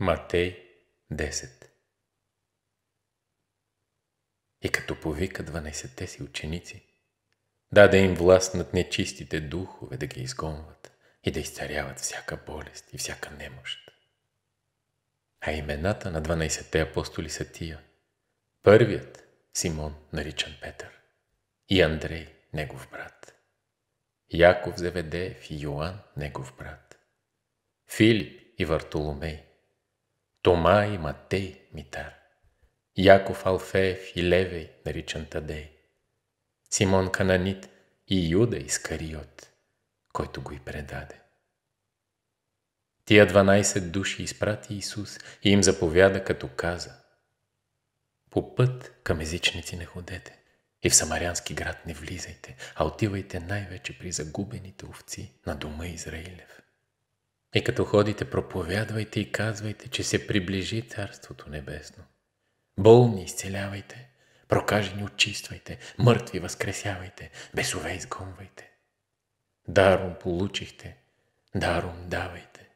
Матей 10 И като повика 12-те си ученици, даде им власт над нечистите духове да ги изгонват и да изцаряват всяка болест и всяка немощ. А имената на 12-те апостоли са тия. Първият – Симон, наричан Петър, и Андрей, негов брат, Яков Зеведеев и Йоан, негов брат, Филип и Вартоломей, Тома и Матей Митар, Яков Алфеев и Левей, наричан Тадей, Симон Кананит и Юда Искариот, който го и предаде. Тия 12 души изпрати Исус и им заповяда, като каза «По път към езичници не ходете и в самарянски град не влизайте, а отивайте най-вече при загубените овци на дома Израилев». И като ходите, проповядвайте и казвайте, че се приближи Царството Небесно. Болни изцелявайте, прокажени очиствайте, мъртви възкресявайте, бесове изгонвайте. Даром получихте, даром давайте.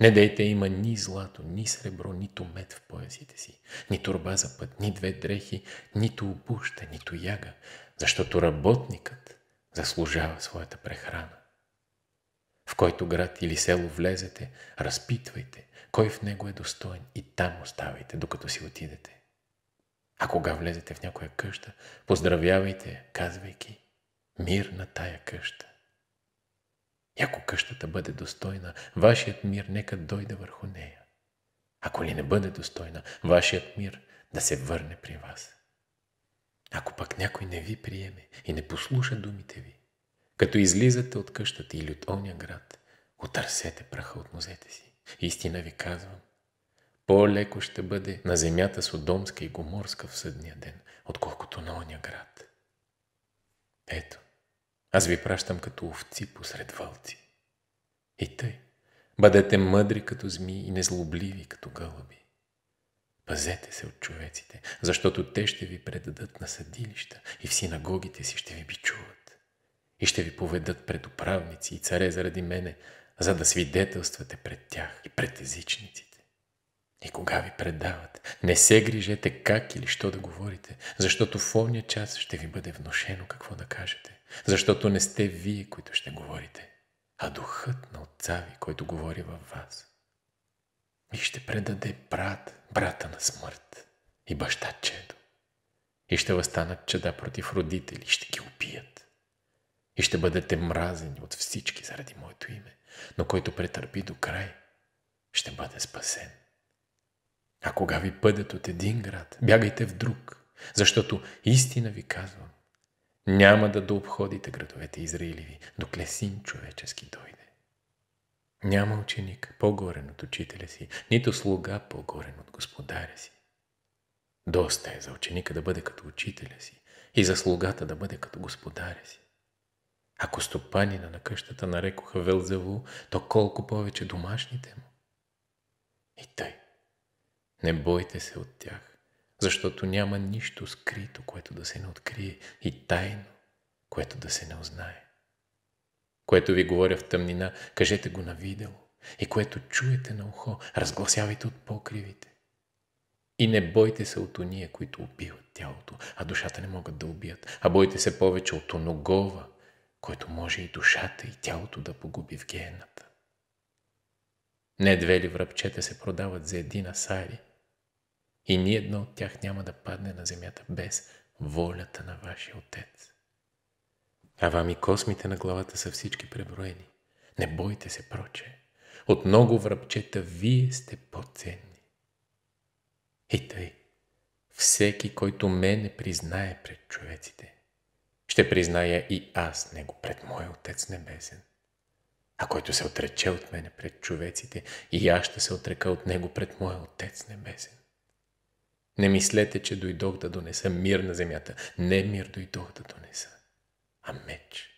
Не дейте има ни злато, ни сребро, нито мед в поясите си, ни турба за път, ни две дрехи, нито обуща, нито яга, защото работникът заслужава своята прехрана. В който град или село влезете, разпитвайте кой в него е достоен и там оставайте, докато си отидете. А кога влезете в някоя къща, поздравявайте, казвайки мир на тая къща. И ако къщата бъде достойна, вашият мир нека дойде върху нея. Ако ли не бъде достойна, вашият мир да се върне при вас. Ако пък някой не ви приеме и не послуша думите ви, като излизате от къщата или от оня град, отърсете праха от нозете си. Истина ви казвам, по-леко ще бъде на земята Содомска и Гоморска в съдния ден, отколкото на оня град. Ето, аз ви пращам като овци посред вълци. И тъй, бъдете мъдри като змии и незлобливи като гълъби. Пазете се от човеците, защото те ще ви предадат на съдилища и в синагогите си ще ви бичуват и ще ви поведат пред управници и царе заради мене, за да свидетелствате пред тях и пред езичниците. И кога ви предават, не се грижете как или що да говорите, защото в овния час ще ви бъде вношено какво да кажете, защото не сте вие, които ще говорите, а духът на отца ви, който говори във вас. И ще предаде брат, брата на смърт и баща чедо. И ще възстанат чеда против родители, ще ги убият и ще бъдете мразени от всички заради моето име, но който претърпи до край, ще бъде спасен. А кога ви пъдат от един град, бягайте в друг, защото истина ви казвам, няма да дообходите градовете Израилеви, докле син човечески дойде. Няма ученик по-горен от учителя си, нито слуга по-горен от господаря си. Доста е за ученика да бъде като учителя си и за слугата да бъде като господаря си. Ако стопанина на къщата нарекоха Вълзево, то колко повече домашните му. И тъй. Не бойте се от тях, защото няма нищо скрито, което да се не открие, и тайно, което да се не узнае. Което ви говоря в тъмнина, кажете го на видело, и което чуете на ухо, разгласявайте от покривите. И не бойте се от ония, които убиват тялото, а душата не могат да убият, а бойте се повече от оногова, който може и душата и тялото да погуби в геената. Не две ли връбчета се продават за един асари, и ни едно от тях няма да падне на земята без волята на вашия отец. А вам и космите на главата са всички преброени. Не бойте се, проче. От много връбчета вие сте по-ценни. И тъй, всеки, който мене признае пред човеците, ще призная и аз него пред Моя Отец Небесен. А който се отрече от мене пред човеците, и аз ще се отрека от него пред Моя Отец Небесен. Не мислете, че дойдох да донеса мир на земята. Не мир дойдох да донеса, а меч.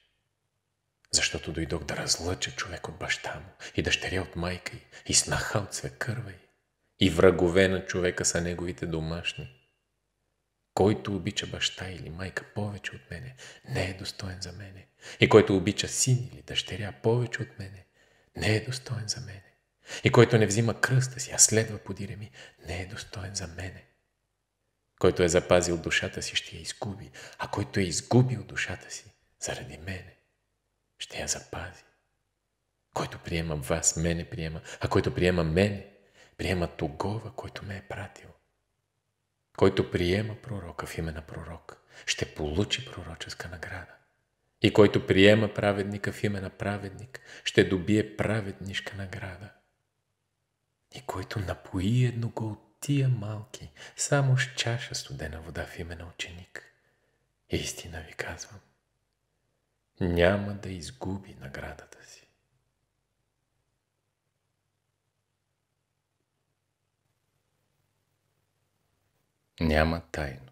Защото дойдох да разлъча човек от баща му, и дъщеря от майка й, и снаха от свекърва й, и врагове на човека са неговите домашни. Който обича баща или майка повече от мене, не е достоен за мене. И който обича син или дъщеря повече от мене, не е достоен за мене. И който не взима кръста си, а следва подире ми, не е достоен за мене. Който е запазил душата си, ще я изгуби, а който е изгубил душата си заради мене, ще я запази. Който приема вас, мене приема, а който приема мене, приема тогова, който ме е пратил. Който приема пророка в име на пророк, ще получи пророческа награда. И който приема праведника в име на праведник, ще добие праведнишка награда. И който напои едного от тия малки, само с чаша студена вода в име на ученик. Истина ви казвам, няма да изгуби наградата няма тайно.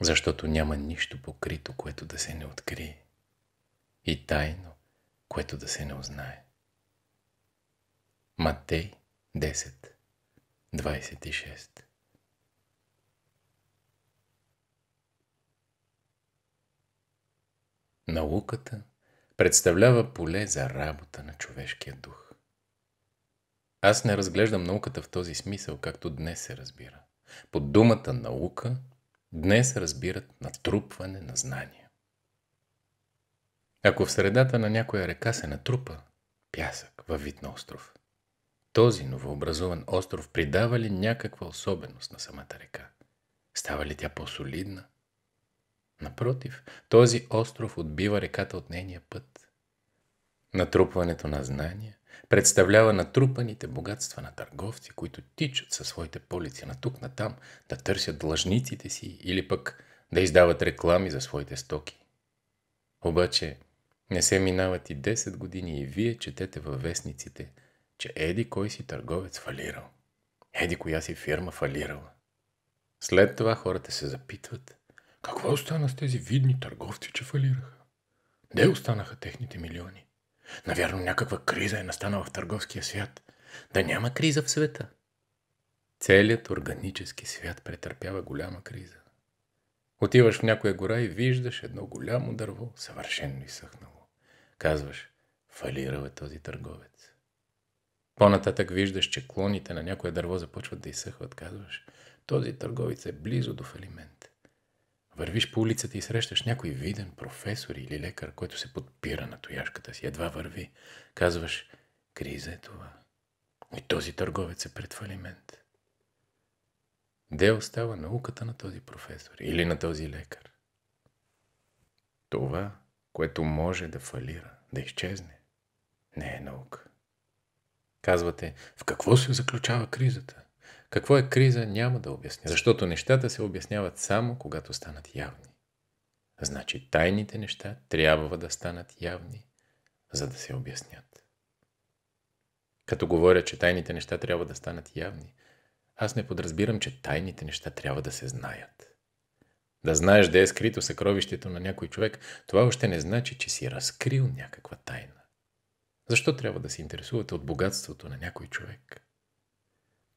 Защото няма нищо покрито, което да се не открие. И тайно, което да се не узнае. Матей 10, 26 Науката представлява поле за работа на човешкия дух. Аз не разглеждам науката в този смисъл, както днес се разбира. Под думата наука днес разбират натрупване на знания. Ако в средата на някоя река се натрупа пясък във вид на остров, този новообразуван остров придава ли някаква особеност на самата река? Става ли тя по-солидна? Напротив, този остров отбива реката от нейния път. Натрупването на знания представлява натрупаните богатства на търговци, които тичат със своите полици на тук на там, да търсят длъжниците си или пък да издават реклами за своите стоки. Обаче не се минават и 10 години и вие четете във вестниците, че еди кой си търговец фалирал. Еди коя си фирма фалирала. След това хората се запитват, какво остана с тези видни търговци, че фалираха? Де останаха техните милиони? Навярно някаква криза е настанала в търговския свят. Да няма криза в света. Целият органически свят претърпява голяма криза. Отиваш в някоя гора и виждаш едно голямо дърво, съвършенно изсъхнало. Казваш, фалирал е този търговец. По-нататък виждаш, че клоните на някое дърво започват да изсъхват. Казваш, този търговец е близо до фалимент. Вървиш по улицата и срещаш някой виден професор или лекар, който се подпира на тояшката си, едва върви. Казваш, криза е това. И този търговец е пред фалимент. Де остава науката на този професор или на този лекар? Това, което може да фалира, да изчезне, не е наука. Казвате, в какво се заключава кризата? Какво е криза, няма да обясня, защото нещата се обясняват само когато станат явни. Значи тайните неща трябва да станат явни, за да се обяснят. Като говоря, че тайните неща трябва да станат явни, аз не подразбирам, че тайните неща трябва да се знаят. Да знаеш да е скрито съкровището на някой човек, това още не значи, че си разкрил някаква тайна. Защо трябва да се интересувате от богатството на някой човек?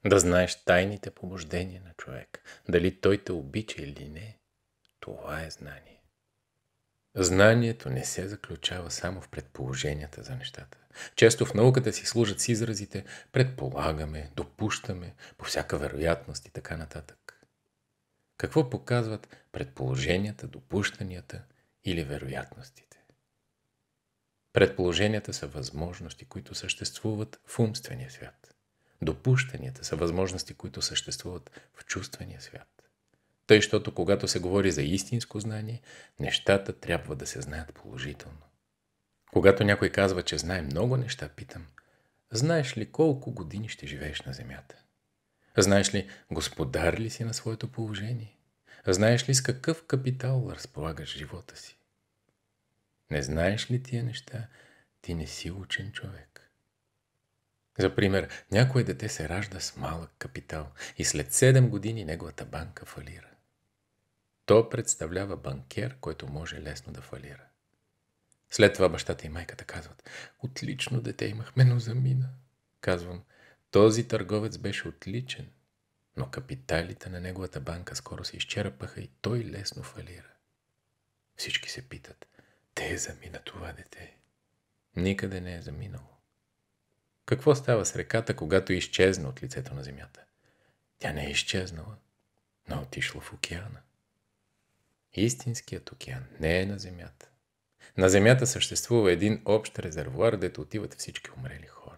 Да знаеш тайните побуждения на човек, дали той те обича или не, това е знание. Знанието не се заключава само в предположенията за нещата. Често в науката си служат с изразите предполагаме, допущаме, по всяка вероятност и така нататък. Какво показват предположенията, допущанията или вероятностите? Предположенията са възможности, които съществуват в умствения свят допущанията са възможности, които съществуват в чувствения свят. Тъй, защото когато се говори за истинско знание, нещата трябва да се знаят положително. Когато някой казва, че знае много неща, питам, знаеш ли колко години ще живееш на земята? Знаеш ли господар ли си на своето положение? Знаеш ли с какъв капитал разполагаш живота си? Не знаеш ли тия неща, ти не си учен човек. За пример, някое дете се ражда с малък капитал и след 7 години неговата банка фалира. То представлява банкер, който може лесно да фалира. След това бащата и майката казват «Отлично дете имахме, но замина». Казвам «Този търговец беше отличен, но капиталите на неговата банка скоро се изчерпаха и той лесно фалира». Всички се питат «Те замина това дете». Никъде не е заминало. Какво става с реката, когато е изчезна от лицето на земята? Тя не е изчезнала, но е отишла в океана. Истинският океан не е на земята. На земята съществува един общ резервуар, дето отиват всички умрели хора.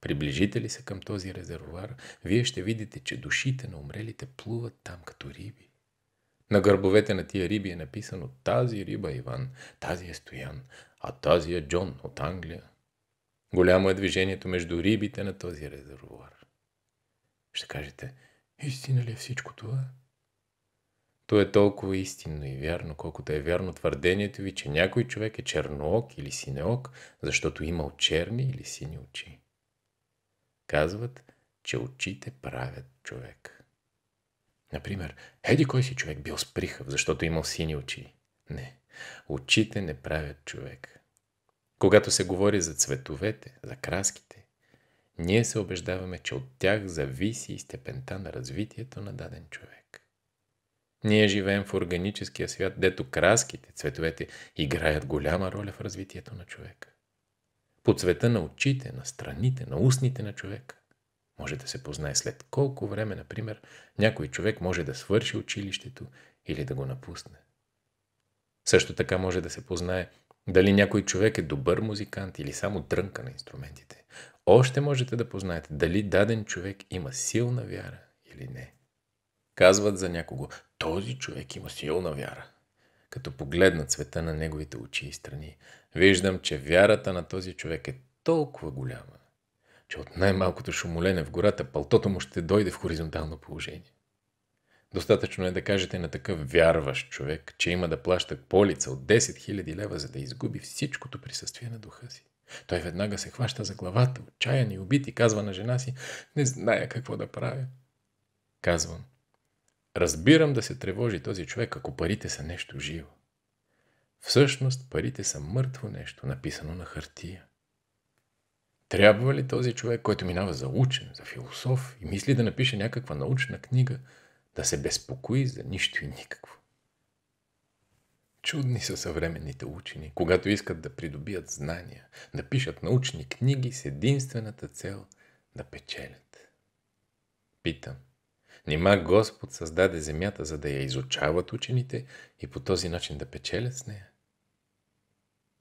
Приближите ли се към този резервуар, вие ще видите, че душите на умрелите плуват там като риби. На гърбовете на тия риби е написано тази риба Иван, тази е Стоян, а тази е Джон от Англия, Голямо е движението между рибите на този резервуар. Ще кажете, истина ли е всичко това? То е толкова истинно и вярно, колкото е вярно твърдението ви, че някой човек е черноок или синеок, защото имал черни или сини очи. Казват, че очите правят човек. Например, еди кой си човек бил с прихъв, защото имал сини очи. Не, очите не правят човек. Когато се говори за цветовете, за краските, ние се убеждаваме, че от тях зависи и степента на развитието на даден човек. Ние живеем в органическия свят, дето краските, цветовете играят голяма роля в развитието на човека. По цвета на очите, на страните, на устните на човека. Може да се познае след колко време, например, някой човек може да свърши училището или да го напусне. Също така може да се познае дали някой човек е добър музикант или само дрънка на инструментите. Още можете да познаете дали даден човек има силна вяра или не. Казват за някого, този човек има силна вяра. Като погледна цвета на неговите очи и страни, виждам, че вярата на този човек е толкова голяма, че от най-малкото шумолене в гората пълтото му ще дойде в хоризонтално положение. Достатъчно е да кажете на такъв вярващ човек, че има да плаща полица от 10 000 лева, за да изгуби всичкото присъствие на духа си. Той веднага се хваща за главата, отчаян и убит и казва на жена си, не зная какво да правя. Казвам, разбирам да се тревожи този човек, ако парите са нещо живо. Всъщност парите са мъртво нещо, написано на хартия. Трябва ли този човек, който минава за учен, за философ и мисли да напише някаква научна книга – да се безпокои за нищо и никакво. Чудни са съвременните учени, когато искат да придобият знания, да пишат научни книги с единствената цел да печелят. Питам, нима Господ създаде земята, за да я изучават учените и по този начин да печелят с нея?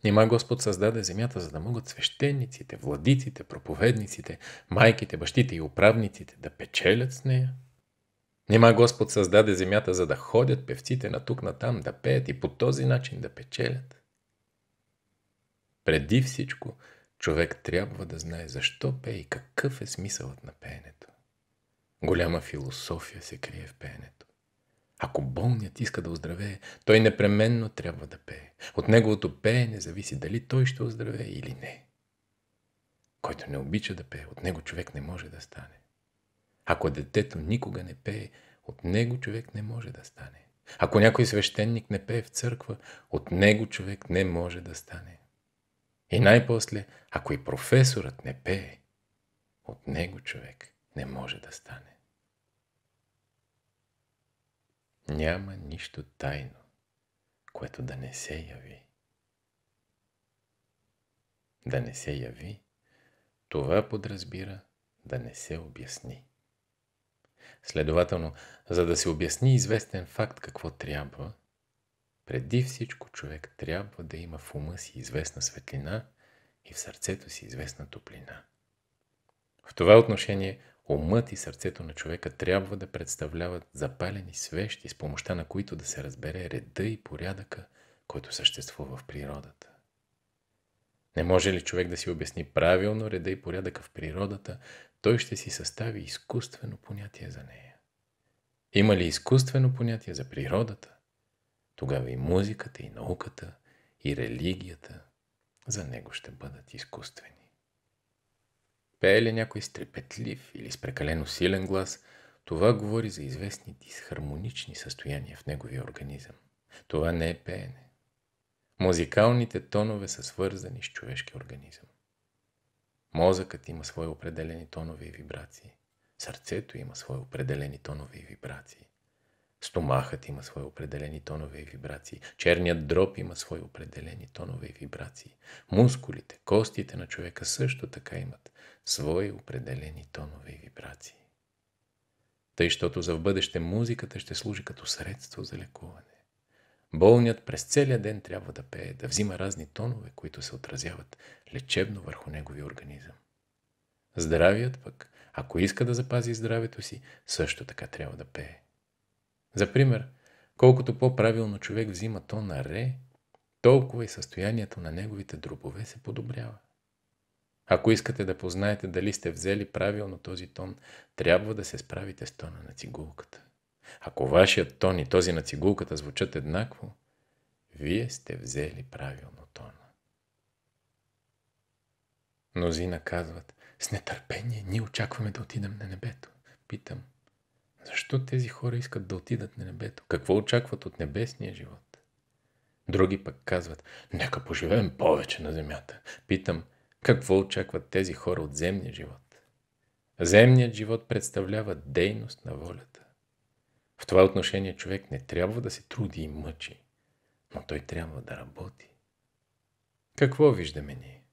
Нима Господ създаде земята, за да могат свещениците, владиците, проповедниците, майките, бащите и управниците да печелят с нея? Нима Господ създаде земята, за да ходят певците на тук на там, да пеят и по този начин да печелят. Преди всичко, човек трябва да знае защо пее и какъв е смисълът на пеенето. Голяма философия се крие в пеенето. Ако болният иска да оздравее, той непременно трябва да пее. От неговото пеене зависи дали той ще оздравее или не. Който не обича да пее, от него човек не може да стане. Ако детето никога не пее, от него човек не може да стане. Ако някой свещеник не пее в църква, от него човек не може да стане. И най-после, ако и професорът не пее, от него човек не може да стане. Няма нищо тайно, което да не се яви. Да не се яви, това подразбира да не се обясни. Следователно, за да се обясни известен факт какво трябва, преди всичко човек трябва да има в ума си известна светлина и в сърцето си известна топлина. В това отношение умът и сърцето на човека трябва да представляват запалени свещи, с помощта на които да се разбере реда и порядъка, който съществува в природата. Не може ли човек да си обясни правилно реда и порядъка в природата, той ще си състави изкуствено понятие за нея. Има ли изкуствено понятие за природата? Тогава и музиката, и науката, и религията за него ще бъдат изкуствени. Пее ли някой стрепетлив или с прекалено силен глас, това говори за известни дисхармонични състояния в неговия организъм. Това не е пеене. Музикалните тонове са свързани с човешки организъм. Мозъкът има свои определени тонове и вибрации. Сърцето има свои определени тонове и вибрации. Стомахът има свои определени тонове и вибрации. Черният дроб има свои определени тонове и вибрации. Мускулите, костите на човека също така имат свои определени тонове и вибрации. Тъй, защото за в бъдеще музиката ще служи като средство за лекуване. Болният през целия ден трябва да пее, да взима разни тонове, които се отразяват лечебно върху неговия организъм. Здравият пък, ако иска да запази здравето си, също така трябва да пее. За пример, колкото по-правилно човек взима тон на ре, толкова и състоянието на неговите дробове се подобрява. Ако искате да познаете дали сте взели правилно този тон, трябва да се справите с тона на цигулката. Ако вашият тон и този на цигулката звучат еднакво, вие сте взели правилно тона. Мнозина казват, с нетърпение ние очакваме да отидем на небето. Питам, защо тези хора искат да отидат на небето? Какво очакват от небесния живот? Други пък казват, нека поживеем повече на земята. Питам, какво очакват тези хора от земния живот? Земният живот представлява дейност на волята. В това отношение човек не трябва да се труди и мъчи, но той трябва да работи. Какво виждаме ние?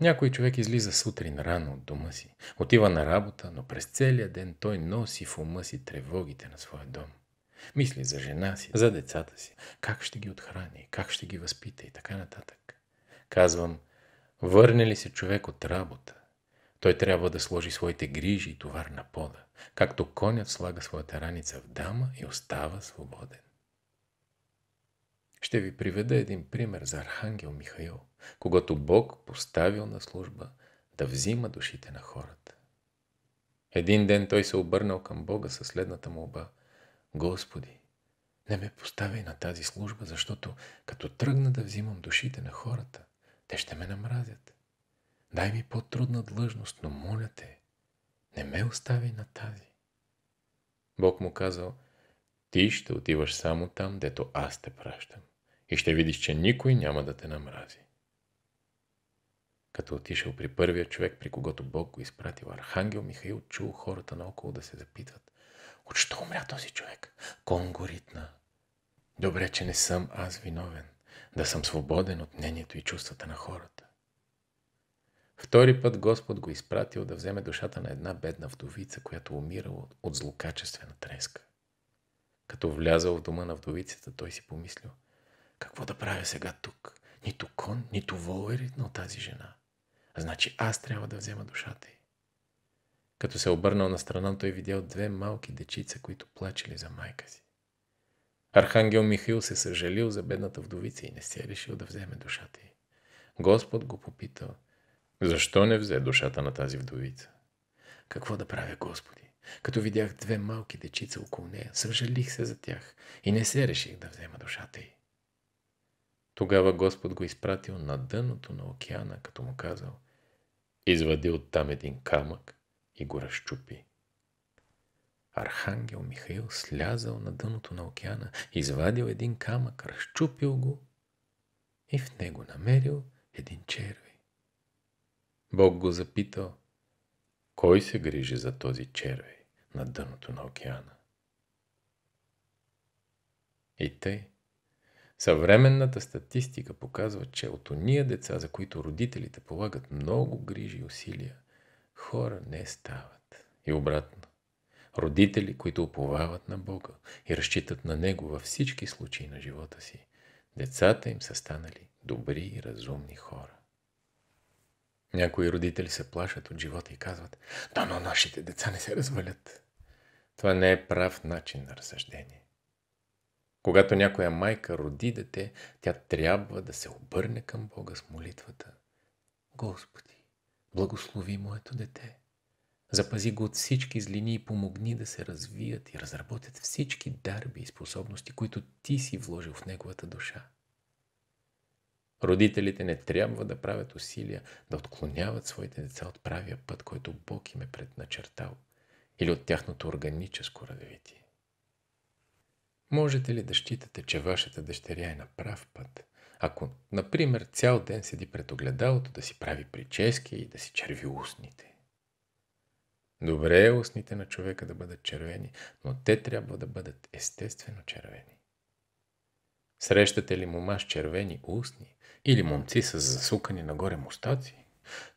Някой човек излиза сутрин рано от дома си, отива на работа, но през целия ден той носи в ума си тревогите на своя дом. Мисли за жена си, за децата си, как ще ги отхрани, как ще ги възпита и така нататък. Казвам, върне ли се човек от работа, той трябва да сложи своите грижи и товар на пода както конят слага своята раница в дама и остава свободен. Ще ви приведа един пример за Архангел Михаил, когато Бог поставил на служба да взима душите на хората. Един ден той се обърнал към Бога със следната молба. Господи, не ме поставяй на тази служба, защото като тръгна да взимам душите на хората, те ще ме намразят. Дай ми по-трудна длъжност, но моля те, не ме остави на тази. Бог му казал, ти ще отиваш само там, дето аз те пращам. И ще видиш, че никой няма да те намрази. Като отишъл при първия човек, при когото Бог го изпратил, Архангел Михаил чул хората наоколо да се запитват. От що умря този човек? конгоритна. Добре, че не съм аз виновен. Да съм свободен от мнението и чувствата на хората. Втори път Господ го изпратил да вземе душата на една бедна вдовица, която умирала от злокачествена треска. Като влязал в дома на вдовицата, той си помислил, какво да правя сега тук? Нито кон, нито волерит на тази жена. А значи аз трябва да взема душата й. Като се обърнал на страна, той видял две малки дечица, които плачели за майка си. Архангел Михаил се съжалил за бедната вдовица и не се е решил да вземе душата й. Господ го попитал – защо не взе душата на тази вдовица? Какво да правя, Господи? Като видях две малки дечица около нея, съжалих се за тях и не се реших да взема душата й. Тогава Господ го изпратил на дъното на океана, като му казал, извади оттам един камък и го разчупи. Архангел Михаил слязал на дъното на океана, извадил един камък, разчупил го и в него намерил един червен. Бог го запитал, кой се грижи за този червей на дъното на океана? И тъй, съвременната статистика показва, че от ония деца, за които родителите полагат много грижи и усилия, хора не стават. И обратно. Родители, които уповават на Бога и разчитат на Него във всички случаи на живота си, децата им са станали добри и разумни хора. Някои родители се плашат от живота и казват, да, но нашите деца не се развалят. Това не е прав начин на разсъждение. Когато някоя майка роди дете, тя трябва да се обърне към Бога с молитвата. Господи, благослови моето дете. Запази го от всички злини и помогни да се развият и разработят всички дарби и способности, които ти си вложил в неговата душа. Родителите не трябва да правят усилия да отклоняват своите деца от правия път, който Бог им е предначертал, или от тяхното органическо развитие. Можете ли да считате, че вашата дъщеря е на прав път, ако, например, цял ден седи пред огледалото да си прави прически и да си черви устните? Добре е устните на човека да бъдат червени, но те трябва да бъдат естествено червени. Срещате ли мумаш с червени устни, или момци с засукани нагоре мустаци.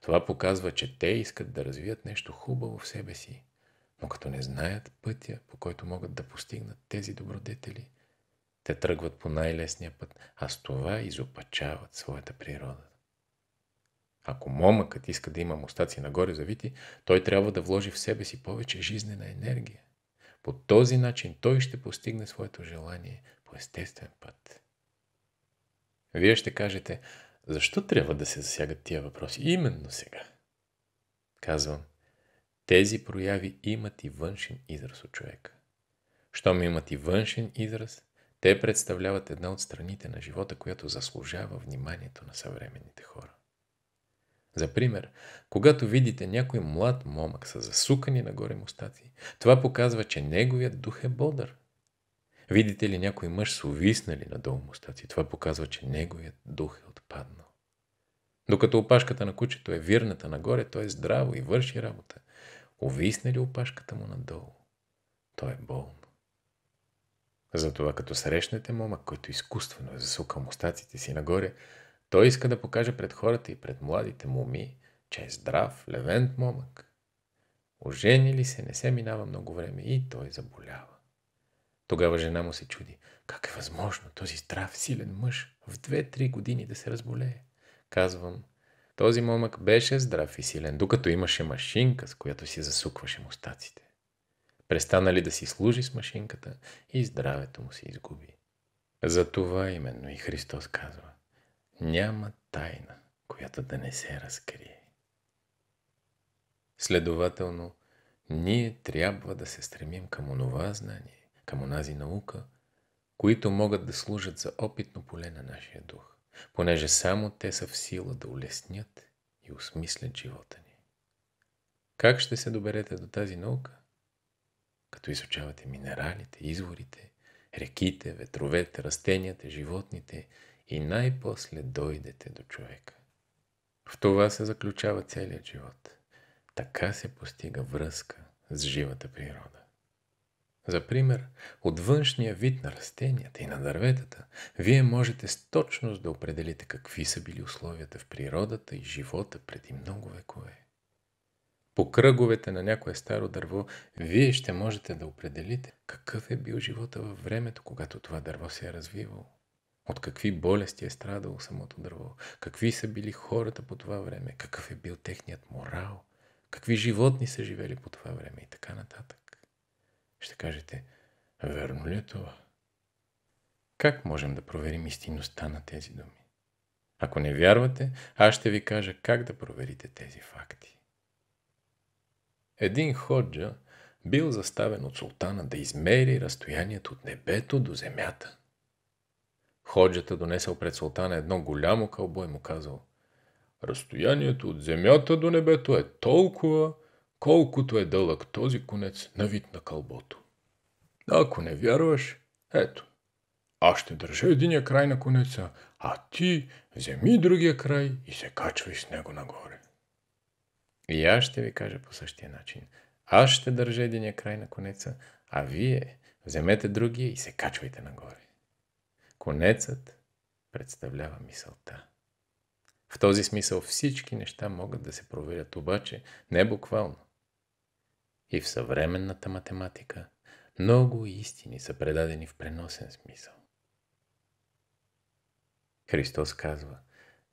Това показва, че те искат да развият нещо хубаво в себе си, но като не знаят пътя, по който могат да постигнат тези добродетели, те тръгват по най-лесния път, а с това изопачават своята природа. Ако момъкът иска да има мустаци нагоре завити, той трябва да вложи в себе си повече жизнена енергия. По този начин той ще постигне своето желание по естествен път. Вие ще кажете, защо трябва да се засягат тия въпроси именно сега? Казвам, тези прояви имат и външен израз от човека. Щом имат и външен израз, те представляват една от страните на живота, която заслужава вниманието на съвременните хора. За пример, когато видите някой млад момък с засукани нагоре мустаци, това показва, че неговият дух е бодър, Видите ли някой мъж с увиснали надолу мустаци, това показва, че неговият дух е отпаднал. Докато опашката на кучето е вирната нагоре, той е здраво и върши работа. увисна ли опашката му надолу? той е болно. Затова като срещнете момък, който изкуствено е засукал мустаците си нагоре, той иска да покаже пред хората и пред младите моми, че е здрав, левент момък. Ожени ли се, не се минава много време и той заболява. Тогава жена му се чуди. Как е възможно този здрав, силен мъж в 2-3 години да се разболее? Казвам, този момък беше здрав и силен, докато имаше машинка, с която си засукваше мустаците. Престана ли да си служи с машинката и здравето му се изгуби. За това именно и Христос казва, няма тайна, която да не се разкрие. Следователно, ние трябва да се стремим към онова знание, към онази наука, които могат да служат за опитно поле на нашия дух, понеже само те са в сила да улеснят и осмислят живота ни. Как ще се доберете до тази наука? Като изучавате минералите, изворите, реките, ветровете, растенията, животните и най-после дойдете до човека. В това се заключава целият живот. Така се постига връзка с живата природа. За пример, от външния вид на растенията и на дърветата, вие можете с точност да определите какви са били условията в природата и живота преди много векове. По кръговете на някое старо дърво, вие ще можете да определите какъв е бил живота във времето, когато това дърво се е развивало. От какви болести е страдало самото дърво, какви са били хората по това време, какъв е бил техният морал, какви животни са живели по това време и така нататък. Ще кажете, верно ли е това? Как можем да проверим истинността на тези думи? Ако не вярвате, аз ще ви кажа как да проверите тези факти. Един ходжа бил заставен от султана да измери разстоянието от небето до земята. Ходжата донесъл пред султана едно голямо кълбо и е му казал Разстоянието от земята до небето е толкова, колкото е дълъг този конец, на вид на кълбото. Ако не вярваш, ето, аз ще държа единия край на конеца, а ти вземи другия край и се качвай с него нагоре. И аз ще ви кажа по същия начин. Аз ще държа единия край на конеца, а вие вземете другия и се качвайте нагоре. Конецът представлява мисълта. В този смисъл всички неща могат да се проверят, обаче не буквално, и в съвременната математика много истини са предадени в преносен смисъл. Христос казва,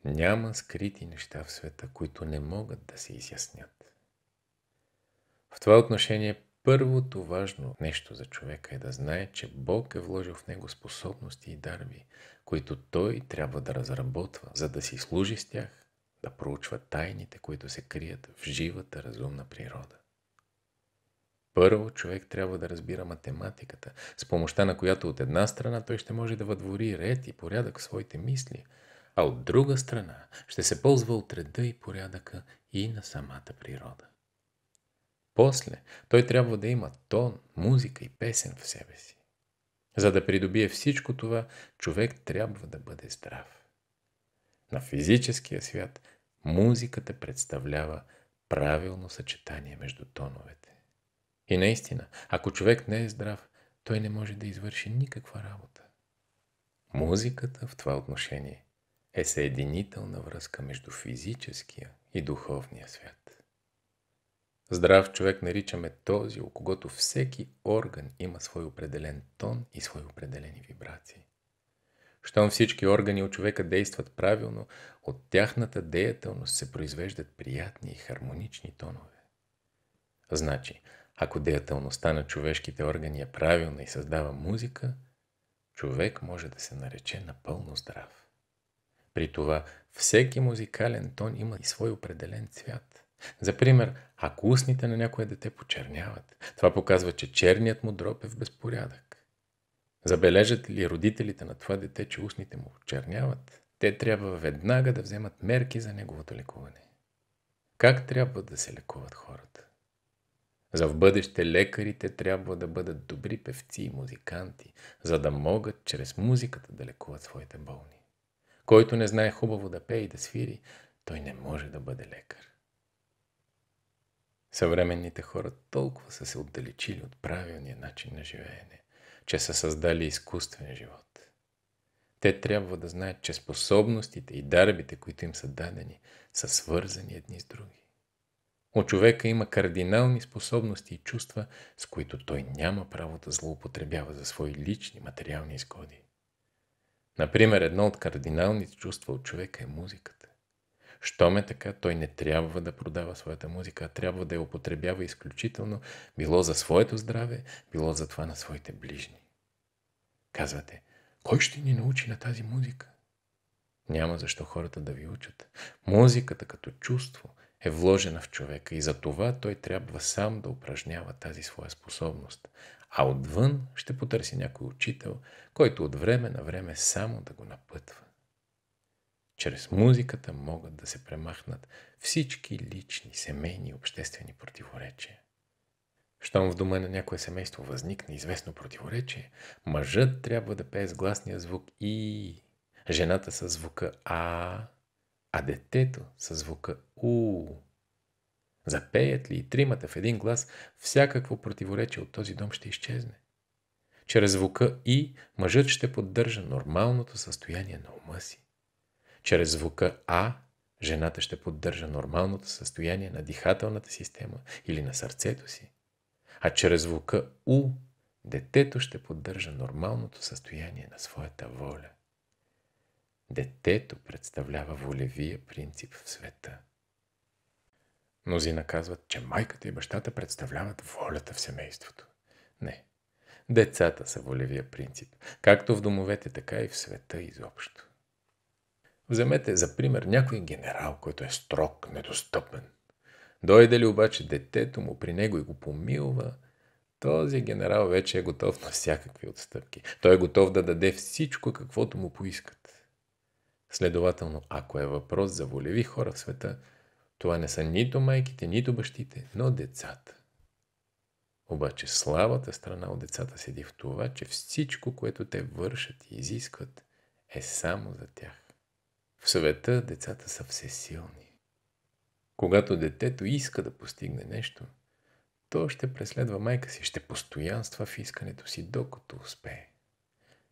няма скрити неща в света, които не могат да се изяснят. В това отношение първото важно нещо за човека е да знае, че Бог е вложил в него способности и дарби, които той трябва да разработва, за да си служи с тях, да проучва тайните, които се крият в живата разумна природа. Първо, човек трябва да разбира математиката, с помощта на която от една страна той ще може да въдвори ред и порядък в своите мисли, а от друга страна ще се ползва от реда и порядъка и на самата природа. После, той трябва да има тон, музика и песен в себе си. За да придобие всичко това, човек трябва да бъде здрав. На физическия свят музиката представлява правилно съчетание между тоновете. И наистина, ако човек не е здрав, той не може да извърши никаква работа. Музиката в това отношение е съединителна връзка между физическия и духовния свят. Здрав човек наричаме този, у когото всеки орган има свой определен тон и свои определени вибрации. Щом всички органи от човека действат правилно, от тяхната деятелност се произвеждат приятни и хармонични тонове. Значи, ако деятелността на човешките органи е правилна и създава музика, човек може да се нарече напълно здрав. При това всеки музикален тон има и свой определен цвят. За пример, ако устните на някое дете почерняват, това показва, че черният му дроб е в безпорядък. Забележат ли родителите на това дете, че устните му почерняват, те трябва веднага да вземат мерки за неговото лекуване. Как трябва да се лекуват хората? За в бъдеще лекарите трябва да бъдат добри певци и музиканти, за да могат чрез музиката да лекуват своите болни. Който не знае хубаво да пее и да свири, той не може да бъде лекар. Съвременните хора толкова са се отдалечили от правилния начин на живеене, че са създали изкуствен живот. Те трябва да знаят, че способностите и дарбите, които им са дадени, са свързани едни с други. У човека има кардинални способности и чувства, с които той няма право да злоупотребява за свои лични материални изгоди. Например, едно от кардиналните чувства от човека е музиката. Щом е така, той не трябва да продава своята музика, а трябва да я употребява изключително, било за своето здраве, било за това на своите ближни. Казвате, кой ще ни научи на тази музика? Няма защо хората да ви учат. Музиката като чувство – е вложена в човека и за това той трябва сам да упражнява тази своя способност. А отвън ще потърси някой учител, който от време на време само да го напътва. Чрез музиката могат да се премахнат всички лични, семейни и обществени противоречия. Щом в дома на някое семейство възникне известно противоречие, мъжът трябва да пее с гласния звук И, жената с звука А, а детето с звука у. Запеят ли и тримата в един глас, всякакво противоречие от този дом ще изчезне. Чрез звука и мъжът ще поддържа нормалното състояние на ума си. Чрез звука а жената ще поддържа нормалното състояние на дихателната система или на сърцето си. А чрез звука у детето ще поддържа нормалното състояние на своята воля. Детето представлява волевия принцип в света. Мнозина казват, че майката и бащата представляват волята в семейството. Не. Децата са волевия принцип, както в домовете, така и в света изобщо. Вземете за пример някой генерал, който е строг, недостъпен. Дойде ли обаче детето му при него и го помилва, този генерал вече е готов на всякакви отстъпки. Той е готов да даде всичко, каквото му поискат. Следователно, ако е въпрос за волеви хора в света, това не са нито майките, нито бащите, но децата. Обаче слабата страна от децата седи в това, че всичко, което те вършат и изискват, е само за тях. В света децата са всесилни. Когато детето иска да постигне нещо, то ще преследва майка си, ще постоянства в искането си, докато успее.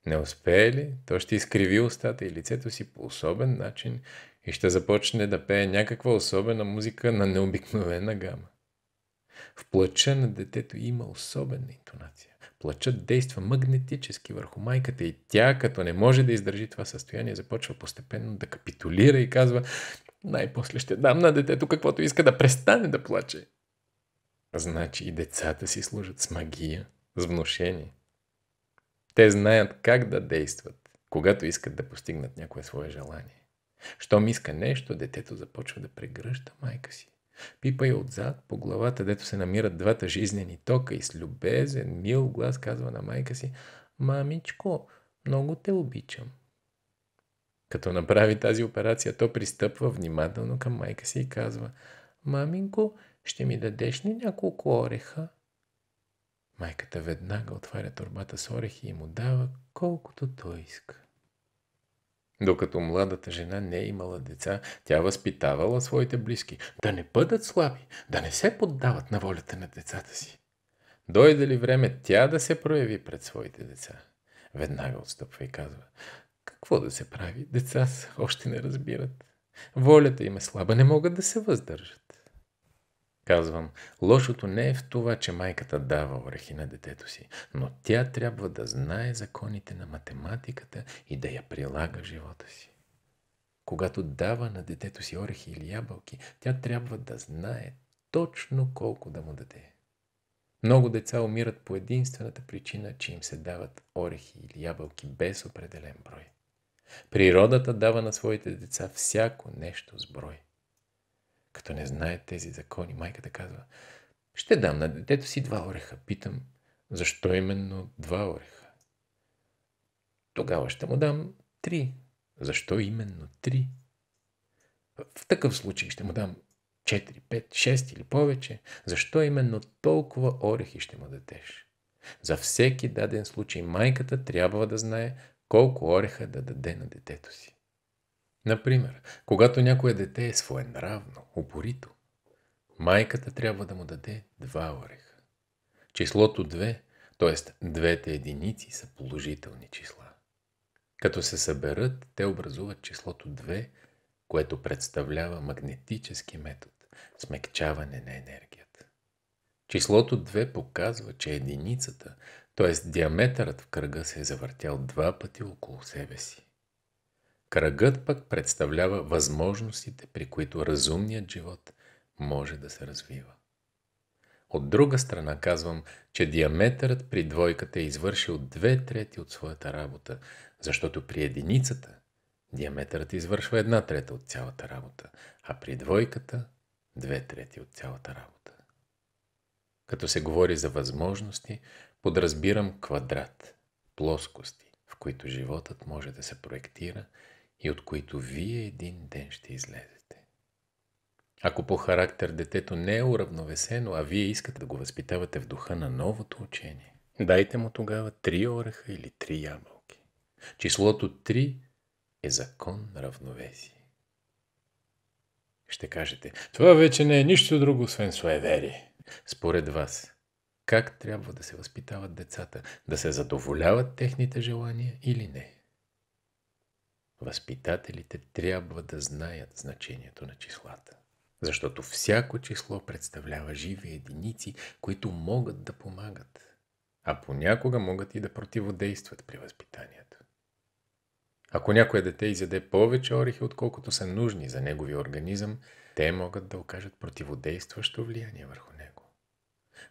Не успее ли, то ще изкриви устата и лицето си по особен начин и ще започне да пее някаква особена музика на необикновена гама. В плача на детето има особена интонация. Плачът действа магнетически върху майката и тя, като не може да издържи това състояние, започва постепенно да капитулира и казва най-после ще дам на детето каквото иска да престане да плаче. Значи и децата си служат с магия, с внушение – те знаят как да действат, когато искат да постигнат някое свое желание. Щом иска нещо, детето започва да прегръща майка си. Пипа я отзад по главата, дето се намират двата жизнени тока и с любезен, мил глас казва на майка си «Мамичко, много те обичам». Като направи тази операция, то пристъпва внимателно към майка си и казва «Маминко, ще ми дадеш ли няколко ореха?» Майката веднага отваря турбата с орехи и му дава колкото той иска. Докато младата жена не е имала деца, тя възпитавала своите близки да не бъдат слаби, да не се поддават на волята на децата си. Дойде ли време тя да се прояви пред своите деца? Веднага отстъпва и казва, какво да се прави, деца още не разбират. Волята им е слаба, не могат да се въздържат. Казвам, лошото не е в това, че майката дава орехи на детето си, но тя трябва да знае законите на математиката и да я прилага в живота си. Когато дава на детето си орехи или ябълки, тя трябва да знае точно колко да му даде. Много деца умират по единствената причина, че им се дават орехи или ябълки без определен брой. Природата дава на своите деца всяко нещо с брой като не знае тези закони, майката казва, ще дам на детето си два ореха. Питам, защо именно два ореха? Тогава ще му дам три. Защо именно три? В такъв случай ще му дам 4, 5, 6 или повече. Защо именно толкова орехи ще му дадеш? За всеки даден случай майката трябва да знае колко ореха да даде на детето си. Например, когато някое дете е своенравно, упорито, майката трябва да му даде два ореха. Числото 2, т.е. двете единици са положителни числа. Като се съберат, те образуват числото 2, което представлява магнетически метод – смекчаване на енергията. Числото 2 показва, че единицата, т.е. диаметърът в кръга се е завъртял два пъти около себе си. Кръгът пък представлява възможностите, при които разумният живот може да се развива. От друга страна казвам, че диаметърът при двойката е извършил две трети от своята работа, защото при единицата диаметърът извършва една трета от цялата работа, а при двойката две трети от цялата работа. Като се говори за възможности, подразбирам квадрат, плоскости, в които животът може да се проектира – и от които вие един ден ще излезете. Ако по характер детето не е уравновесено, а вие искате да го възпитавате в духа на новото учение, дайте му тогава три ореха или три ябълки. Числото 3 е закон на равновесие. Ще кажете, това вече не е нищо друго, освен суеверие. Според вас, как трябва да се възпитават децата? Да се задоволяват техните желания или не? Възпитателите трябва да знаят значението на числата, защото всяко число представлява живи единици, които могат да помагат, а понякога могат и да противодействат при възпитанието. Ако някое дете изяде повече орехи, отколкото са нужни за неговия организъм, те могат да окажат противодействащо влияние върху него.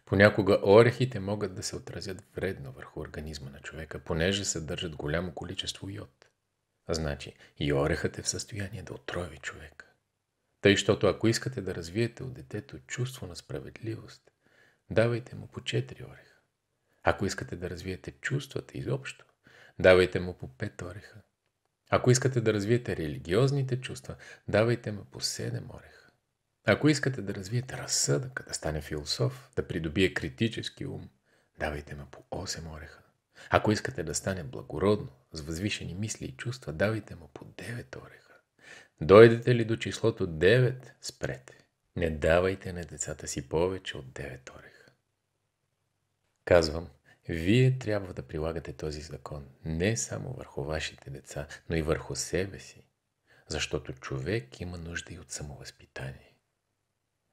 Понякога орехите могат да се отразят вредно върху организма на човека, понеже съдържат голямо количество йод – Значи и орехът е в състояние да отрови човека. Тъй, защото ако искате да развиете от детето чувство на справедливост, давайте му по 4 ореха. Ако искате да развиете чувствата изобщо, давайте му по 5 ореха. Ако искате да развиете религиозните чувства, давайте му по седем ореха. Ако искате да развиете разсъдъка, да стане философ, да придобие критически ум, давайте му по 8 ореха. Ако искате да стане благородно, с възвишени мисли и чувства, давайте му по 9 ореха. Дойдете ли до числото 9, спрете. Не давайте на децата си повече от 9 ореха. Казвам, вие трябва да прилагате този закон не само върху вашите деца, но и върху себе си, защото човек има нужда и от самовъзпитание.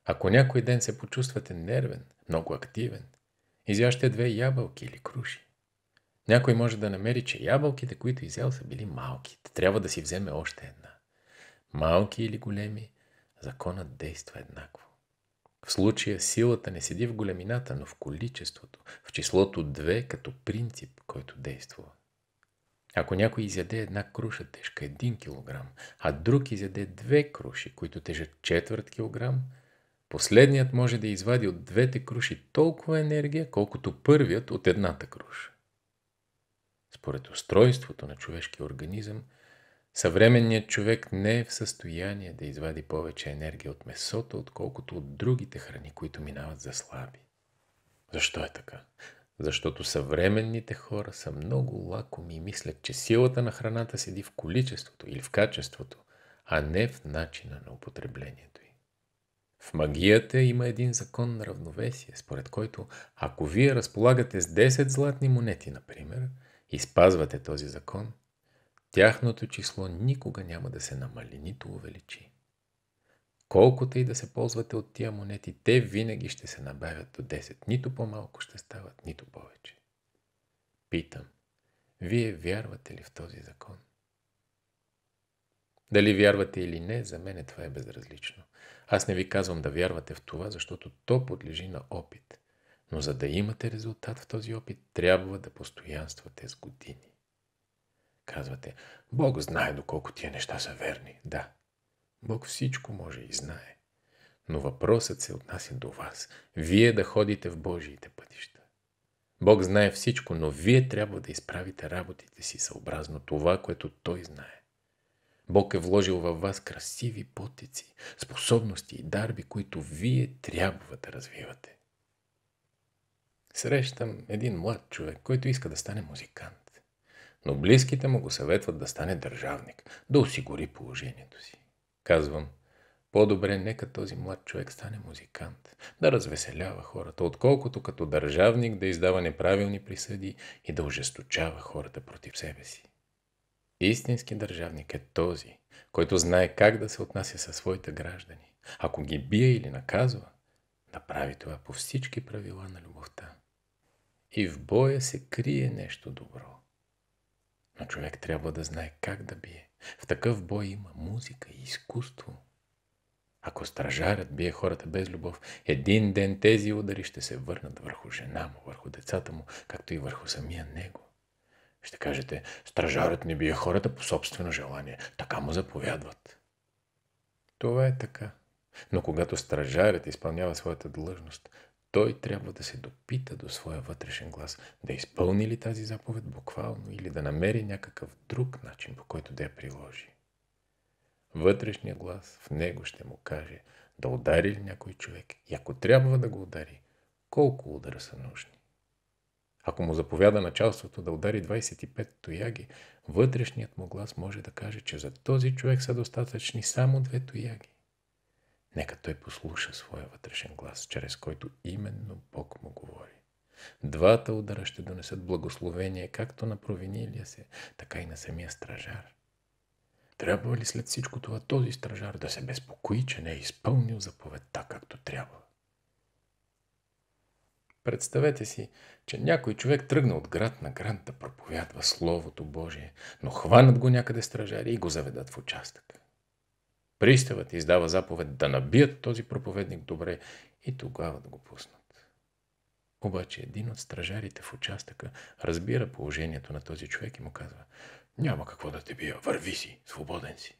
Ако някой ден се почувствате нервен, много активен, изящте две ябълки или круши. Някой може да намери, че ябълките, които изял, са били малки. Трябва да си вземе още една. Малки или големи, законът действа еднакво. В случая силата не седи в големината, но в количеството, в числото 2 като принцип, който действува. Ако някой изяде една круша тежка 1 кг, а друг изяде две круши, които тежат четвърт килограм, последният може да извади от двете круши толкова енергия, колкото първият от едната круша. Според устройството на човешкия организъм, съвременният човек не е в състояние да извади повече енергия от месото, отколкото от другите храни, които минават за слаби. Защо е така? Защото съвременните хора са много лакоми и мислят, че силата на храната седи в количеството или в качеството, а не в начина на употреблението й. В магията има един закон на равновесие, според който ако вие разполагате с 10 златни монети, например – и спазвате този закон, тяхното число никога няма да се намали, нито увеличи. Колкото и да се ползвате от тия монети, те винаги ще се набавят до 10. Нито по-малко ще стават, нито повече. Питам, вие вярвате ли в този закон? Дали вярвате или не, за мен това е безразлично. Аз не ви казвам да вярвате в това, защото то подлежи на опит. Но за да имате резултат в този опит, трябва да постоянствате с години. Казвате, Бог знае доколко тия неща са верни. Да, Бог всичко може и знае. Но въпросът се отнася до вас. Вие да ходите в Божиите пътища. Бог знае всичко, но вие трябва да изправите работите си съобразно това, което Той знае. Бог е вложил във вас красиви потици, способности и дарби, които вие трябва да развивате. Срещам един млад човек, който иска да стане музикант. Но близките му го съветват да стане държавник, да осигури положението си. Казвам, по-добре нека този млад човек стане музикант, да развеселява хората, отколкото като държавник да издава неправилни присъди и да ожесточава хората против себе си. Истински държавник е този, който знае как да се отнася със своите граждани. Ако ги бие или наказва, да прави това по всички правила на любовта. И в боя се крие нещо добро. Но човек трябва да знае как да бие. В такъв бой има музика и изкуство. Ако стражарят бие хората без любов, един ден тези удари ще се върнат върху жена му, върху децата му, както и върху самия него. Ще кажете, стражарът не бие хората по собствено желание, така му заповядват. Това е така. Но когато стражарят изпълнява своята длъжност, той трябва да се допита до своя вътрешен глас, да изпълни ли тази заповед буквално или да намери някакъв друг начин, по който да я приложи. Вътрешният глас в него ще му каже да удари ли някой човек и ако трябва да го удари, колко удара са нужни. Ако му заповяда началството да удари 25 тояги, вътрешният му глас може да каже, че за този човек са достатъчни само две тояги. Нека той послуша своя вътрешен глас, чрез който именно Бог му говори. Двата удара ще донесат благословение както на провинилия се, така и на самия стражар. Трябва ли след всичко това този стражар да се безпокои, че не е изпълнил заповедта както трябва? Представете си, че някой човек тръгна от град на град да проповядва Словото Божие, но хванат го някъде стражари и го заведат в участък. Приставът издава заповед да набият този проповедник добре и тогава да го пуснат. Обаче един от стражарите в участъка разбира положението на този човек и му казва «Няма какво да те бия, върви си, свободен си».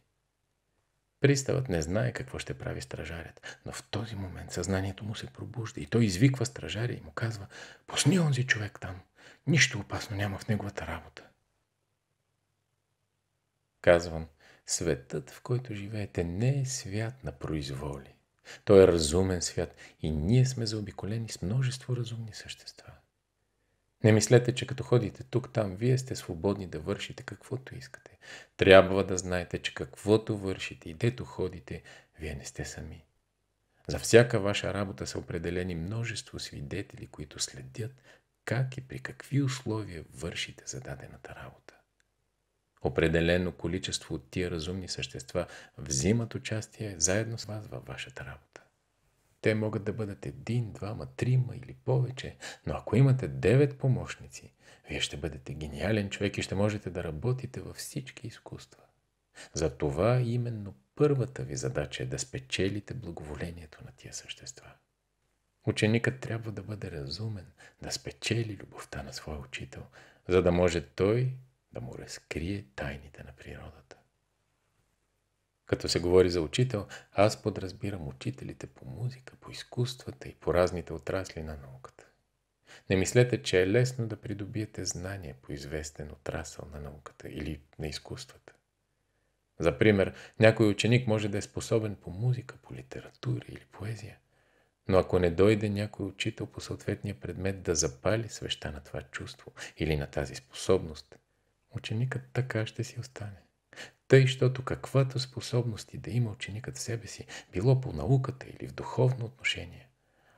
Приставът не знае какво ще прави стражарят, но в този момент съзнанието му се пробужда и той извиква стражаря и му казва «Пусни онзи човек там, нищо опасно няма в неговата работа». Казвам – Светът, в който живеете, не е свят на произволи. Той е разумен свят и ние сме заобиколени с множество разумни същества. Не мислете, че като ходите тук-там, вие сте свободни да вършите каквото искате. Трябва да знаете, че каквото вършите и дето ходите, вие не сте сами. За всяка ваша работа са определени множество свидетели, които следят как и при какви условия вършите зададената работа. Определено количество от тия разумни същества взимат участие заедно с вас във вашата работа. Те могат да бъдат един, двама, трима или повече, но ако имате девет помощници, вие ще бъдете гениален човек и ще можете да работите във всички изкуства. Затова именно първата ви задача е да спечелите благоволението на тия същества. Ученикът трябва да бъде разумен, да спечели любовта на своя учител, за да може той да му разкрие тайните на природата. Като се говори за учител, аз подразбирам учителите по музика, по изкуствата и по разните отрасли на науката. Не мислете, че е лесно да придобиете знание по известен отрасъл на науката или на изкуствата. За пример, някой ученик може да е способен по музика, по литература или поезия, но ако не дойде някой учител по съответния предмет да запали свеща на това чувство или на тази способност, ученикът така ще си остане. Тъй, щото каквато способности да има ученикът в себе си, било по науката или в духовно отношение,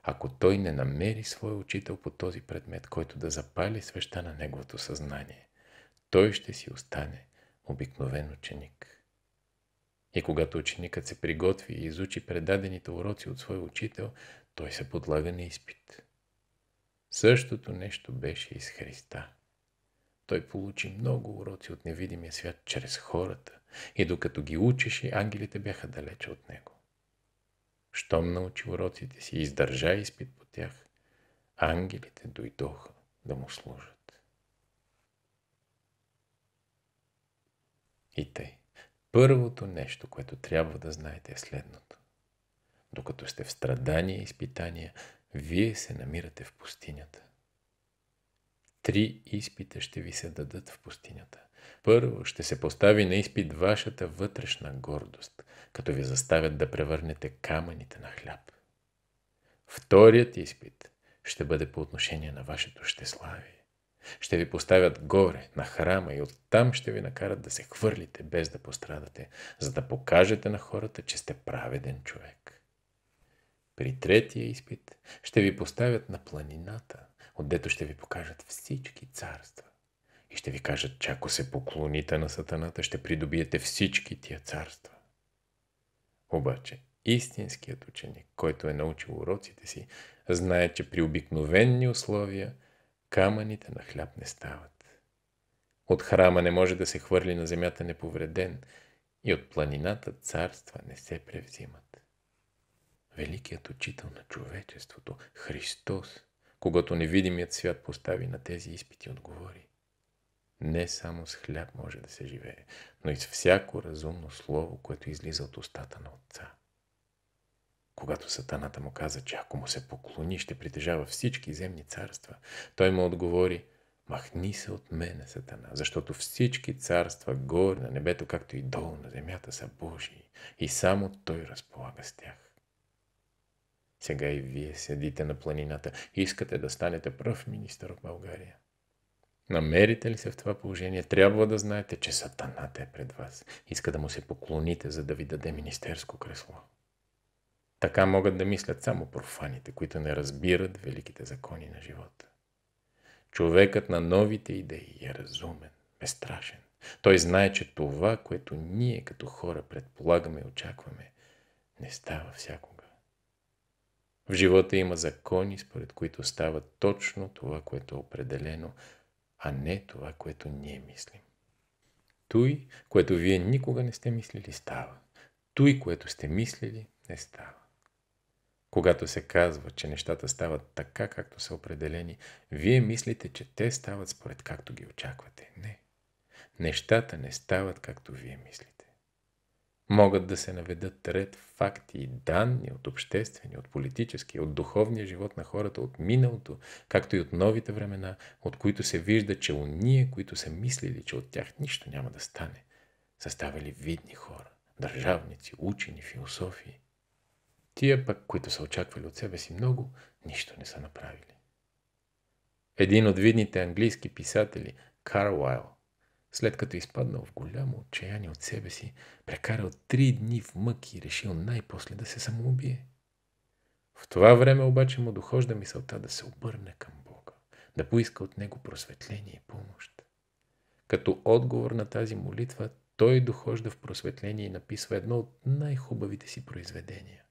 ако той не намери своя учител по този предмет, който да запали свеща на неговото съзнание, той ще си остане обикновен ученик. И когато ученикът се приготви и изучи предадените уроци от своя учител, той се подлага на изпит. Същото нещо беше и с Христа той получи много уроци от невидимия свят чрез хората и докато ги учеше, ангелите бяха далече от него. Щом научи уроците си и издържа изпит по тях, ангелите дойдоха да му служат. И тъй, първото нещо, което трябва да знаете е следното. Докато сте в страдания и изпитания, вие се намирате в пустинята. Три изпита ще ви се дадат в пустинята. Първо ще се постави на изпит вашата вътрешна гордост, като ви заставят да превърнете камъните на хляб. Вторият изпит ще бъде по отношение на вашето щеславие. Ще ви поставят горе, на храма и оттам ще ви накарат да се хвърлите без да пострадате, за да покажете на хората, че сте праведен човек. При третия изпит ще ви поставят на планината – отдето ще ви покажат всички царства. И ще ви кажат, че ако се поклоните на сатаната, ще придобиете всички тия царства. Обаче, истинският ученик, който е научил уроците си, знае, че при обикновенни условия камъните на хляб не стават. От храма не може да се хвърли на земята неповреден и от планината царства не се превзимат. Великият учител на човечеството, Христос, когато невидимият свят постави на тези изпити, отговори. Не само с хляб може да се живее, но и с всяко разумно слово, което излиза от устата на Отца. Когато сатаната му каза, че ако му се поклони, ще притежава всички земни царства, той му отговори, махни се от мене, сатана, защото всички царства горе на небето, както и долу на земята, са Божии и само той разполага с тях. Сега и вие седите на планината. Искате да станете пръв министър в България. Намерите ли се в това положение, трябва да знаете, че сатаната е пред вас. Иска да му се поклоните, за да ви даде министерско кресло. Така могат да мислят само профаните, които не разбират великите закони на живота. Човекът на новите идеи е разумен, безстрашен. Той знае, че това, което ние като хора предполагаме и очакваме, не става всяко. В живота има закони, според които става точно това, което е определено, а не това, което ние мислим. Той, което вие никога не сте мислили, става. Той, което сте мислили, не става. Когато се казва, че нещата стават така, както са определени, вие мислите, че те стават според както ги очаквате. Не. Нещата не стават както вие мислите. Могат да се наведат ред факти и данни от обществени, от политически, от духовния живот на хората, от миналото, както и от новите времена, от които се вижда, че уния, които са мислили, че от тях нищо няма да стане, са ставали видни хора, държавници, учени, философии. Тия пък, които са очаквали от себе си много, нищо не са направили. Един от видните английски писатели, Карлайл, след като е изпаднал в голямо отчаяние от себе си, прекарал три дни в мъки и е решил най-после да се самоубие. В това време обаче му дохожда мисълта да се обърне към Бога, да поиска от Него просветление и помощ. Като отговор на тази молитва, той дохожда в просветление и написва едно от най-хубавите си произведения.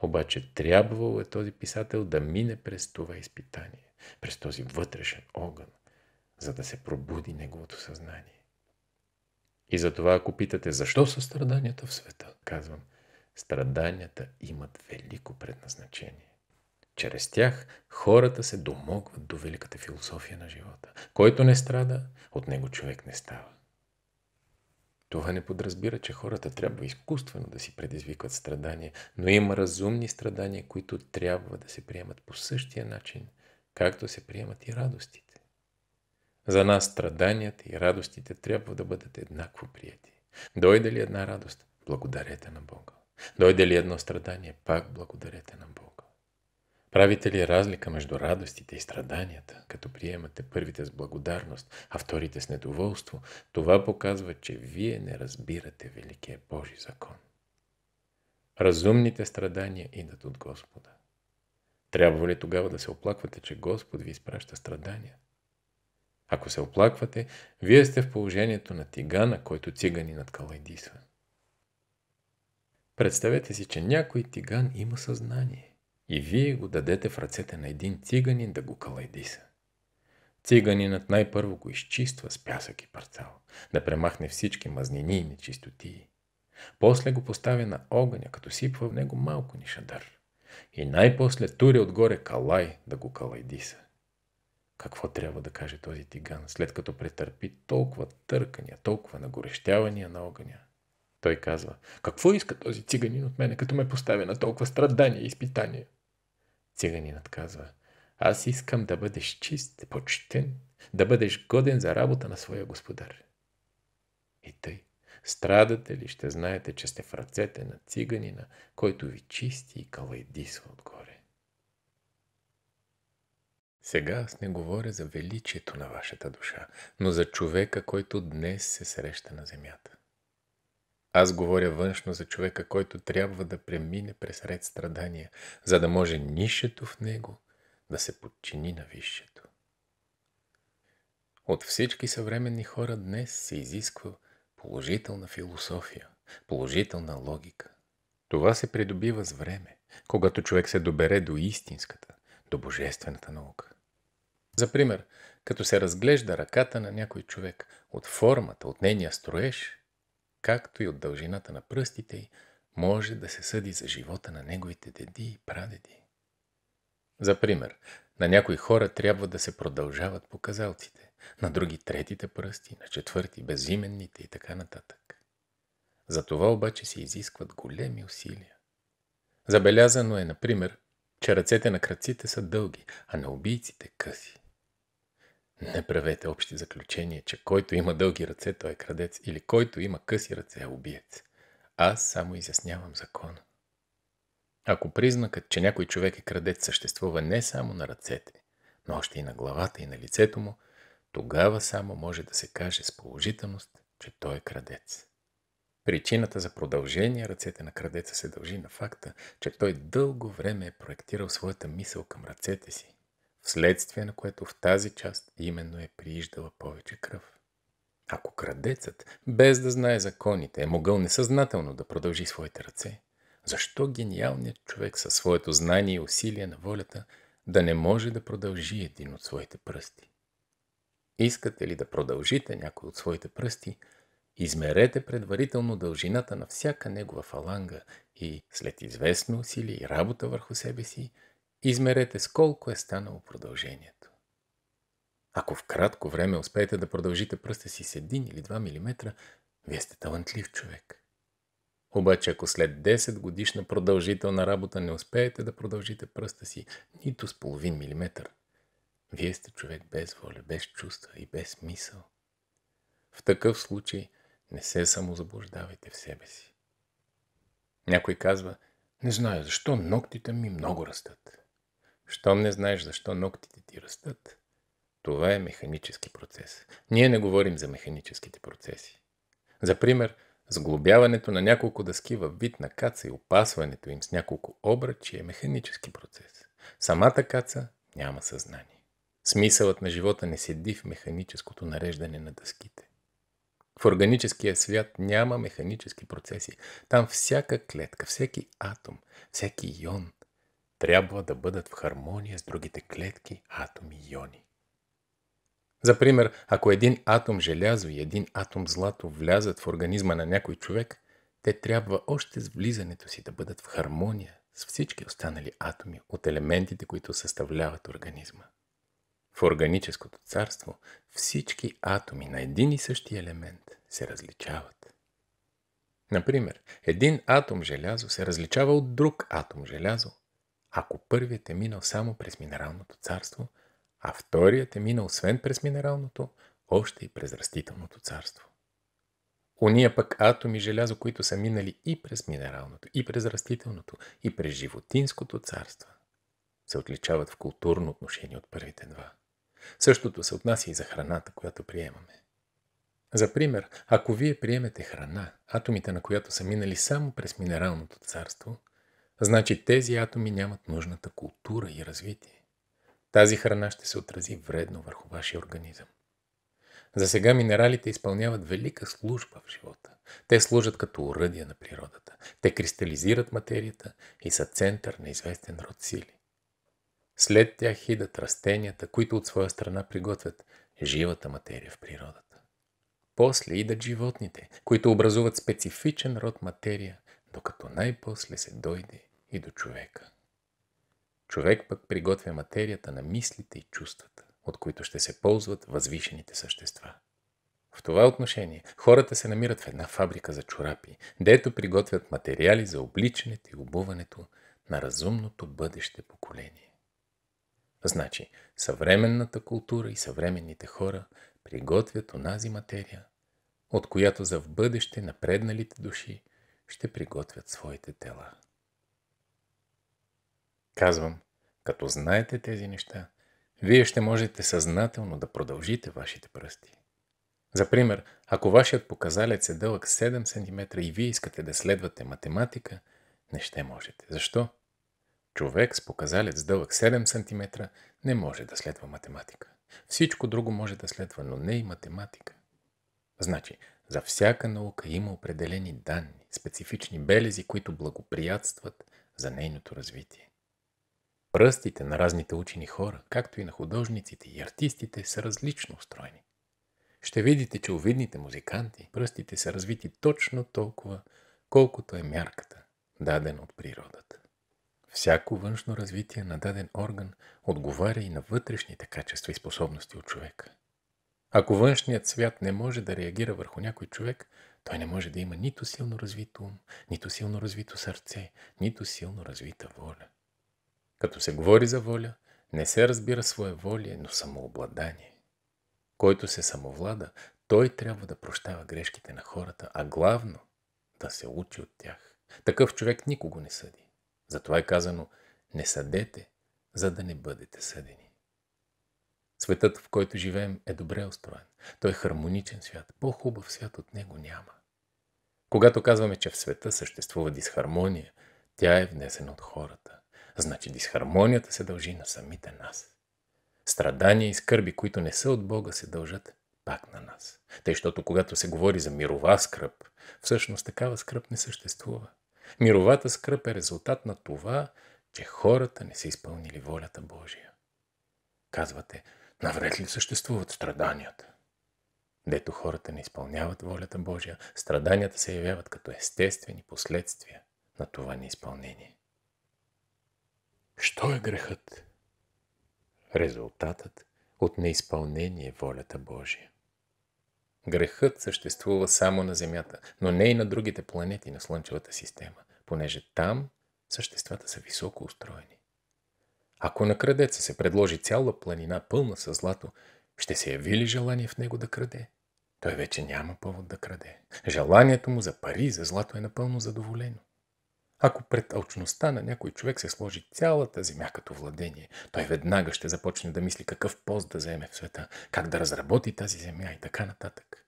Обаче трябвало е този писател да мине през това изпитание, през този вътрешен огън – за да се пробуди неговото съзнание. И затова, ако питате, защо са страданията в света, казвам, страданията имат велико предназначение. Чрез тях хората се домогват до великата философия на живота. Който не страда, от него човек не става. Това не подразбира, че хората трябва изкуствено да си предизвикват страдания, но има разумни страдания, които трябва да се приемат по същия начин, както се приемат и радостите. За нас страданията и радостите трябва да бъдат еднакво прияти. Дойде ли една радост, благодарете на Бога. Дойде ли едно страдание, пак благодарете на Бога. Правите ли разлика между радостите и страданията, като приемате първите с благодарност, а вторите с недоволство, това показва, че вие не разбирате Великия Божи закон. Разумните страдания идат от Господа. Трябва ли тогава да се оплаквате, че Господ ви изпраща страдания? Ако се оплаквате, вие сте в положението на тигана, който над калайдисва. Представете си, че някой тиган има съзнание и вие го дадете в ръцете на един циганин да го калайдиса. Циганинът най-първо го изчиства с пясък и парцал, да премахне всички мазнини и нечистотии. После го поставя на огъня, като сипва в него малко нишадър. И най-после туря отгоре калай да го калайдиса. Какво трябва да каже този тиган, след като претърпи толкова търкания, толкова нагорещявания на огъня? Той казва, какво иска този циганин от мене, като ме поставя на толкова страдания и изпитания? Циганинът казва, аз искам да бъдеш чист, почтен, да бъдеш годен за работа на своя господар. И тъй, страдате ли, ще знаете, че сте в ръцете на циганина, който ви чисти и калайдисва отгоре. Сега аз не говоря за величието на вашата душа, но за човека, който днес се среща на земята. Аз говоря външно за човека, който трябва да премине през ред страдания, за да може нишето в него да се подчини на висшето. От всички съвременни хора днес се изисква положителна философия, положителна логика. Това се придобива с време, когато човек се добере до истинската, до божествената наука. За пример, като се разглежда ръката на някой човек от формата, от нейния строеж, както и от дължината на пръстите й, може да се съди за живота на неговите деди и прадеди. За пример, на някои хора трябва да се продължават показалците, на други третите пръсти, на четвърти безименните и така нататък. За това обаче се изискват големи усилия. Забелязано е, например, че ръцете на кръците са дълги, а на убийците къси. Не правете общи заключения, че който има дълги ръце, той е крадец, или който има къси ръце, е убиец. Аз само изяснявам закона. Ако признакът, че някой човек е крадец, съществува не само на ръцете, но още и на главата и на лицето му, тогава само може да се каже с положителност, че той е крадец. Причината за продължение ръцете на крадеца се дължи на факта, че той дълго време е проектирал своята мисъл към ръцете си вследствие на което в тази част именно е прииждала повече кръв. Ако крадецът, без да знае законите, е могъл несъзнателно да продължи своите ръце, защо гениалният човек със своето знание и усилие на волята да не може да продължи един от своите пръсти? Искате ли да продължите някой от своите пръсти, измерете предварително дължината на всяка негова фаланга и след известно усилие и работа върху себе си, Измерете с колко е станало продължението. Ако в кратко време успеете да продължите пръста си с 1 или 2 мм, вие сте талантлив човек. Обаче ако след 10 годишна продължителна работа не успеете да продължите пръста си нито с половин милиметър, вие сте човек без воля, без чувства и без мисъл. В такъв случай не се самозаблуждавайте в себе си. Някой казва, не знае защо ногтите ми много растат. Щом не знаеш защо ногтите ти растат, това е механически процес. Ние не говорим за механическите процеси. За пример, сглобяването на няколко дъски във вид на каца и опасването им с няколко обръчи е механически процес. Самата каца няма съзнание. Смисълът на живота не седи в механическото нареждане на дъските. В органическия свят няма механически процеси. Там всяка клетка, всеки атом, всеки ион трябва да бъдат в хармония с другите клетки, атоми и иони. За пример, ако един атом желязо и един атом злато влязат в организма на някой човек, те трябва още с влизането си да бъдат в хармония с всички останали атоми от елементите, които съставляват организма. В органическото царство всички атоми на един и същи елемент се различават. Например, един атом желязо се различава от друг атом желязо ако първият е минал само през минералното царство, а вторият е минал освен през минералното, още и през растителното царство. Уния пък атоми желязо, които са минали и през минералното, и през растителното, и през животинското царство, се отличават в културно отношение от първите два. Същото се отнася и за храната, която приемаме. За пример, ако вие приемете храна, атомите на която са минали само през минералното царство – Значи тези атоми нямат нужната култура и развитие. Тази храна ще се отрази вредно върху вашия организъм. За сега минералите изпълняват велика служба в живота. Те служат като уръдия на природата. Те кристализират материята и са център на известен род сили. След тях идат растенията, които от своя страна приготвят живата материя в природата. После идат животните, които образуват специфичен род материя, докато най-после се дойде и до човека. Човек пък приготвя материята на мислите и чувствата, от които ще се ползват възвишените същества. В това отношение хората се намират в една фабрика за чорапи, дето приготвят материали за обличането и обуването на разумното бъдеще поколение. Значи, съвременната култура и съвременните хора приготвят онази материя, от която за в бъдеще напредналите души – ще приготвят своите тела. Казвам, като знаете тези неща, вие ще можете съзнателно да продължите вашите пръсти. За пример, ако вашият показалец е дълъг 7 см и вие искате да следвате математика, не ще можете. Защо? Човек с показалец дълъг 7 см не може да следва математика. Всичко друго може да следва, но не и математика. Значи, за всяка наука има определени данни, специфични белези, които благоприятстват за нейното развитие. Пръстите на разните учени хора, както и на художниците и артистите, са различно устроени. Ще видите, че увидните музиканти пръстите са развити точно толкова, колкото е мярката, дадена от природата. Всяко външно развитие на даден орган отговаря и на вътрешните качества и способности от човека – ако външният свят не може да реагира върху някой човек, той не може да има нито силно развито ум, нито силно развито сърце, нито силно развита воля. Като се говори за воля, не се разбира своя воля, но самообладание. Който се самовлада, той трябва да прощава грешките на хората, а главно да се учи от тях. Такъв човек никого не съди. Затова е казано, не съдете, за да не бъдете съдени. Светът, в който живеем, е добре устроен. Той е хармоничен свят. По-хубав свят от него няма. Когато казваме, че в света съществува дисхармония, тя е внесена от хората. Значи дисхармонията се дължи на самите нас. Страдания и скърби, които не са от Бога, се дължат пак на нас. Тъй, защото когато се говори за мирова скръп, всъщност такава скръп не съществува. Мировата скръп е резултат на това, че хората не са изпълнили волята Божия. Казвате, навред ли съществуват страданията? Дето хората не изпълняват волята Божия, страданията се явяват като естествени последствия на това неизпълнение. Що е грехът? Резултатът от неизпълнение волята Божия. Грехът съществува само на Земята, но не и на другите планети на Слънчевата система, понеже там съществата са високо устроени. Ако на крадеца се предложи цяла планина пълна със злато, ще се яви ли желание в него да краде? Той вече няма повод да краде. Желанието му за пари и за злато е напълно задоволено. Ако пред алчността на някой човек се сложи цялата земя като владение, той веднага ще започне да мисли какъв пост да заеме в света, как да разработи тази земя и така нататък.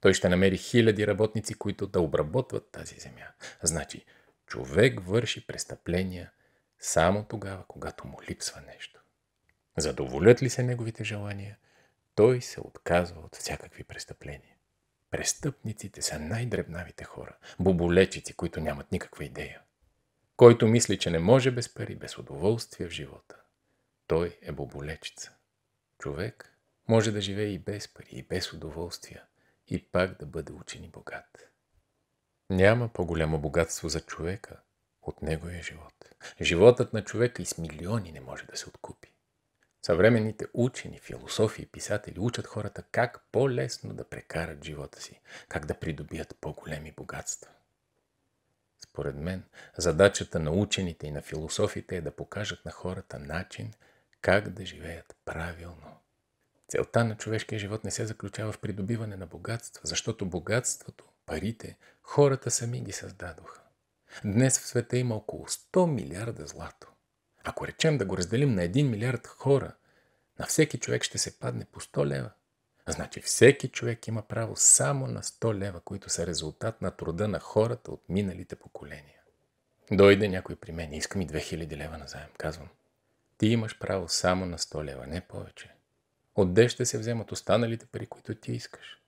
Той ще намери хиляди работници, които да обработват тази земя. Значи, човек върши престъпления – само тогава, когато му липсва нещо. Задоволят ли се неговите желания, той се отказва от всякакви престъпления. Престъпниците са най-дребнавите хора, боболечици, които нямат никаква идея. Който мисли, че не може без пари, без удоволствие в живота, той е боболечица. Човек може да живее и без пари, и без удоволствия, и пак да бъде учен и богат. Няма по-голямо богатство за човека, от неговия е живот. Животът на човека и с милиони не може да се откупи. Съвременните учени, философи и писатели учат хората как по-лесно да прекарат живота си, как да придобият по-големи богатства. Според мен, задачата на учените и на философите е да покажат на хората начин как да живеят правилно. Целта на човешкия живот не се заключава в придобиване на богатства, защото богатството, парите, хората сами ги създадоха. Днес в света има около 100 милиарда злато. Ако речем да го разделим на 1 милиард хора, на всеки човек ще се падне по 100 лева. Значи всеки човек има право само на 100 лева, които са резултат на труда на хората от миналите поколения. Дойде някой при мен, искам и 2000 лева назаем, казвам. Ти имаш право само на 100 лева, не повече. Отде ще се вземат останалите пари, които ти искаш?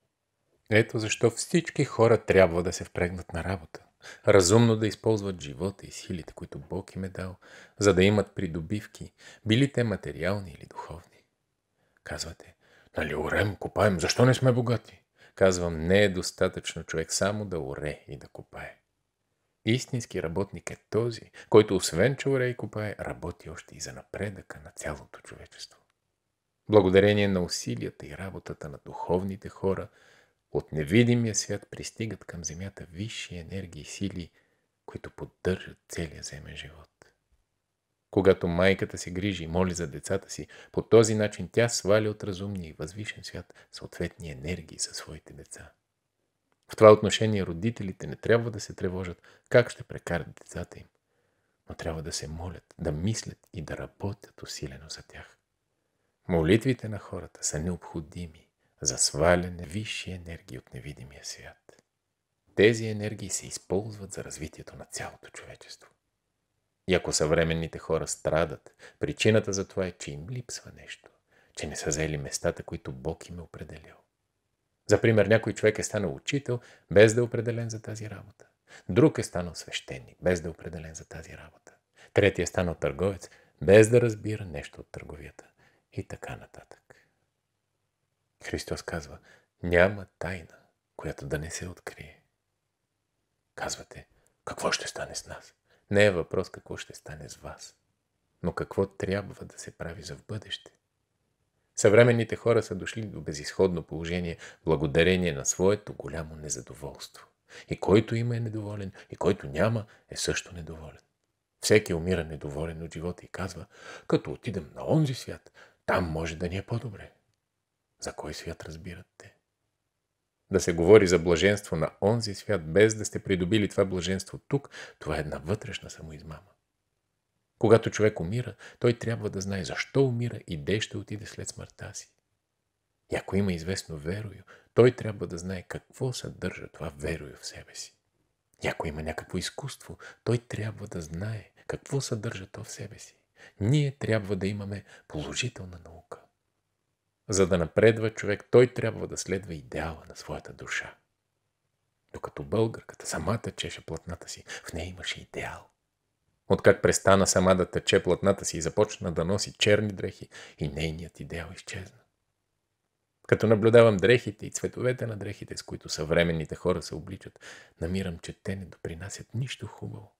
Ето защо всички хора трябва да се впрегнат на работа разумно да използват живота и силите, които Бог им е дал, за да имат придобивки, били те материални или духовни. Казвате, нали орем, копаем, защо не сме богати? Казвам, не е достатъчно човек само да оре и да копае. Истински работник е този, който освен че оре и копае, работи още и за напредъка на цялото човечество. Благодарение на усилията и работата на духовните хора – от невидимия свят пристигат към Земята висши енергии и сили, които поддържат целия земен живот. Когато майката се грижи и моли за децата си, по този начин тя сваля от разумния и възвишен свят съответни енергии със своите деца. В това отношение родителите не трябва да се тревожат как ще прекарат децата им, но трябва да се молят, да мислят и да работят усилено за тях. Молитвите на хората са необходими за сваляне висши енергии от невидимия свят. Тези енергии се използват за развитието на цялото човечество. И ако съвременните хора страдат, причината за това е, че им липсва нещо, че не са взели местата, които Бог им е определил. За пример, някой човек е станал учител, без да е определен за тази работа. Друг е станал свещеник, без да е определен за тази работа. Трети е станал търговец, без да разбира нещо от търговията. И така нататък. Христос казва, няма тайна, която да не се открие. Казвате, какво ще стане с нас? Не е въпрос какво ще стане с вас, но какво трябва да се прави за в бъдеще. Съвременните хора са дошли до безисходно положение благодарение на своето голямо незадоволство. И който има е недоволен, и който няма е също недоволен. Всеки умира недоволен от живота и казва, като отидем на онзи свят, там може да ни е по-добре. За кой свят разбират те? Да се говори за блаженство на онзи свят, без да сте придобили това блаженство тук, това е една вътрешна самоизмама. Когато човек умира, той трябва да знае защо умира и де ще отиде след смъртта си. И ако има известно верою, той трябва да знае какво съдържа това верою в себе си. И ако има някакво изкуство, той трябва да знае какво съдържа то в себе си. Ние трябва да имаме положителна наука. За да напредва човек, той трябва да следва идеала на своята душа. Докато българката самата чеше платната си, в нея имаше идеал. Откак престана сама да тече платната си и започна да носи черни дрехи, и нейният идеал изчезна. Като наблюдавам дрехите и цветовете на дрехите, с които съвременните хора се обличат, намирам, че те не допринасят нищо хубаво.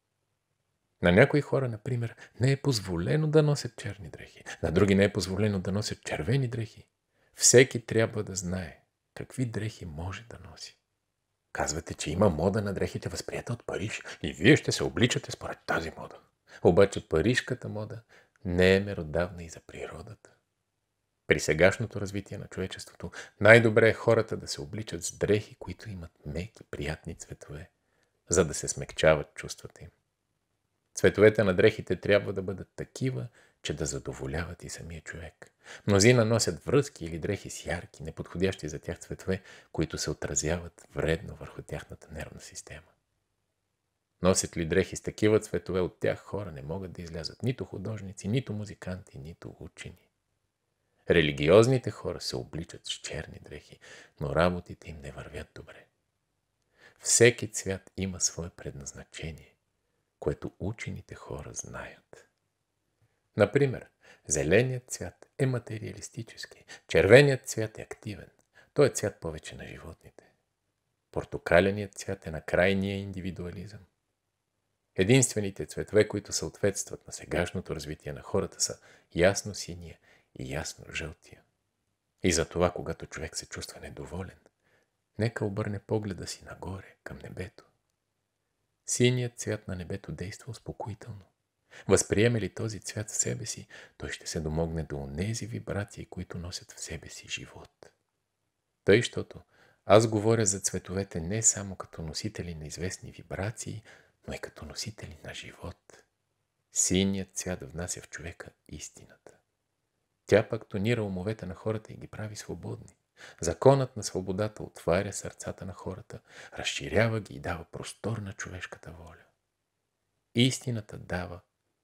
На някои хора, например, не е позволено да носят черни дрехи. На други не е позволено да носят червени дрехи. Всеки трябва да знае какви дрехи може да носи. Казвате, че има мода на дрехите, възприята от Париж, и вие ще се обличате според тази мода. Обаче парижката мода не е меродавна и за природата. При сегашното развитие на човечеството най-добре е хората да се обличат с дрехи, които имат меки, приятни цветове, за да се смекчават чувствата им. Цветовете на дрехите трябва да бъдат такива, че да задоволяват и самия човек. Мнозина носят връзки или дрехи с ярки, неподходящи за тях цветове, които се отразяват вредно върху тяхната нервна система. Носят ли дрехи с такива цветове, от тях хора не могат да излязат нито художници, нито музиканти, нито учени. Религиозните хора се обличат с черни дрехи, но работите им не вървят добре. Всеки цвят има свое предназначение което учените хора знаят. Например, зеленият цвят е материалистически, червеният цвят е активен. Той е цвят повече на животните. Портокаленият цвят е на крайния индивидуализъм. Единствените цветове, които съответстват на сегашното развитие на хората са ясно синия и ясно жълтия. И за това, когато човек се чувства недоволен, нека обърне погледа си нагоре, към небето. Синият цвят на небето действа успокоително. Възприеме ли този цвят в себе си, той ще се домогне до онези вибрации, които носят в себе си живот. Тъй, щото аз говоря за цветовете не само като носители на известни вибрации, но и като носители на живот. Синият цвят внася в човека истината. Тя пък тонира умовете на хората и ги прави свободни. Законът на свободата отваря сърцата на хората, разширява ги и дава простор на човешката воля. Истината дава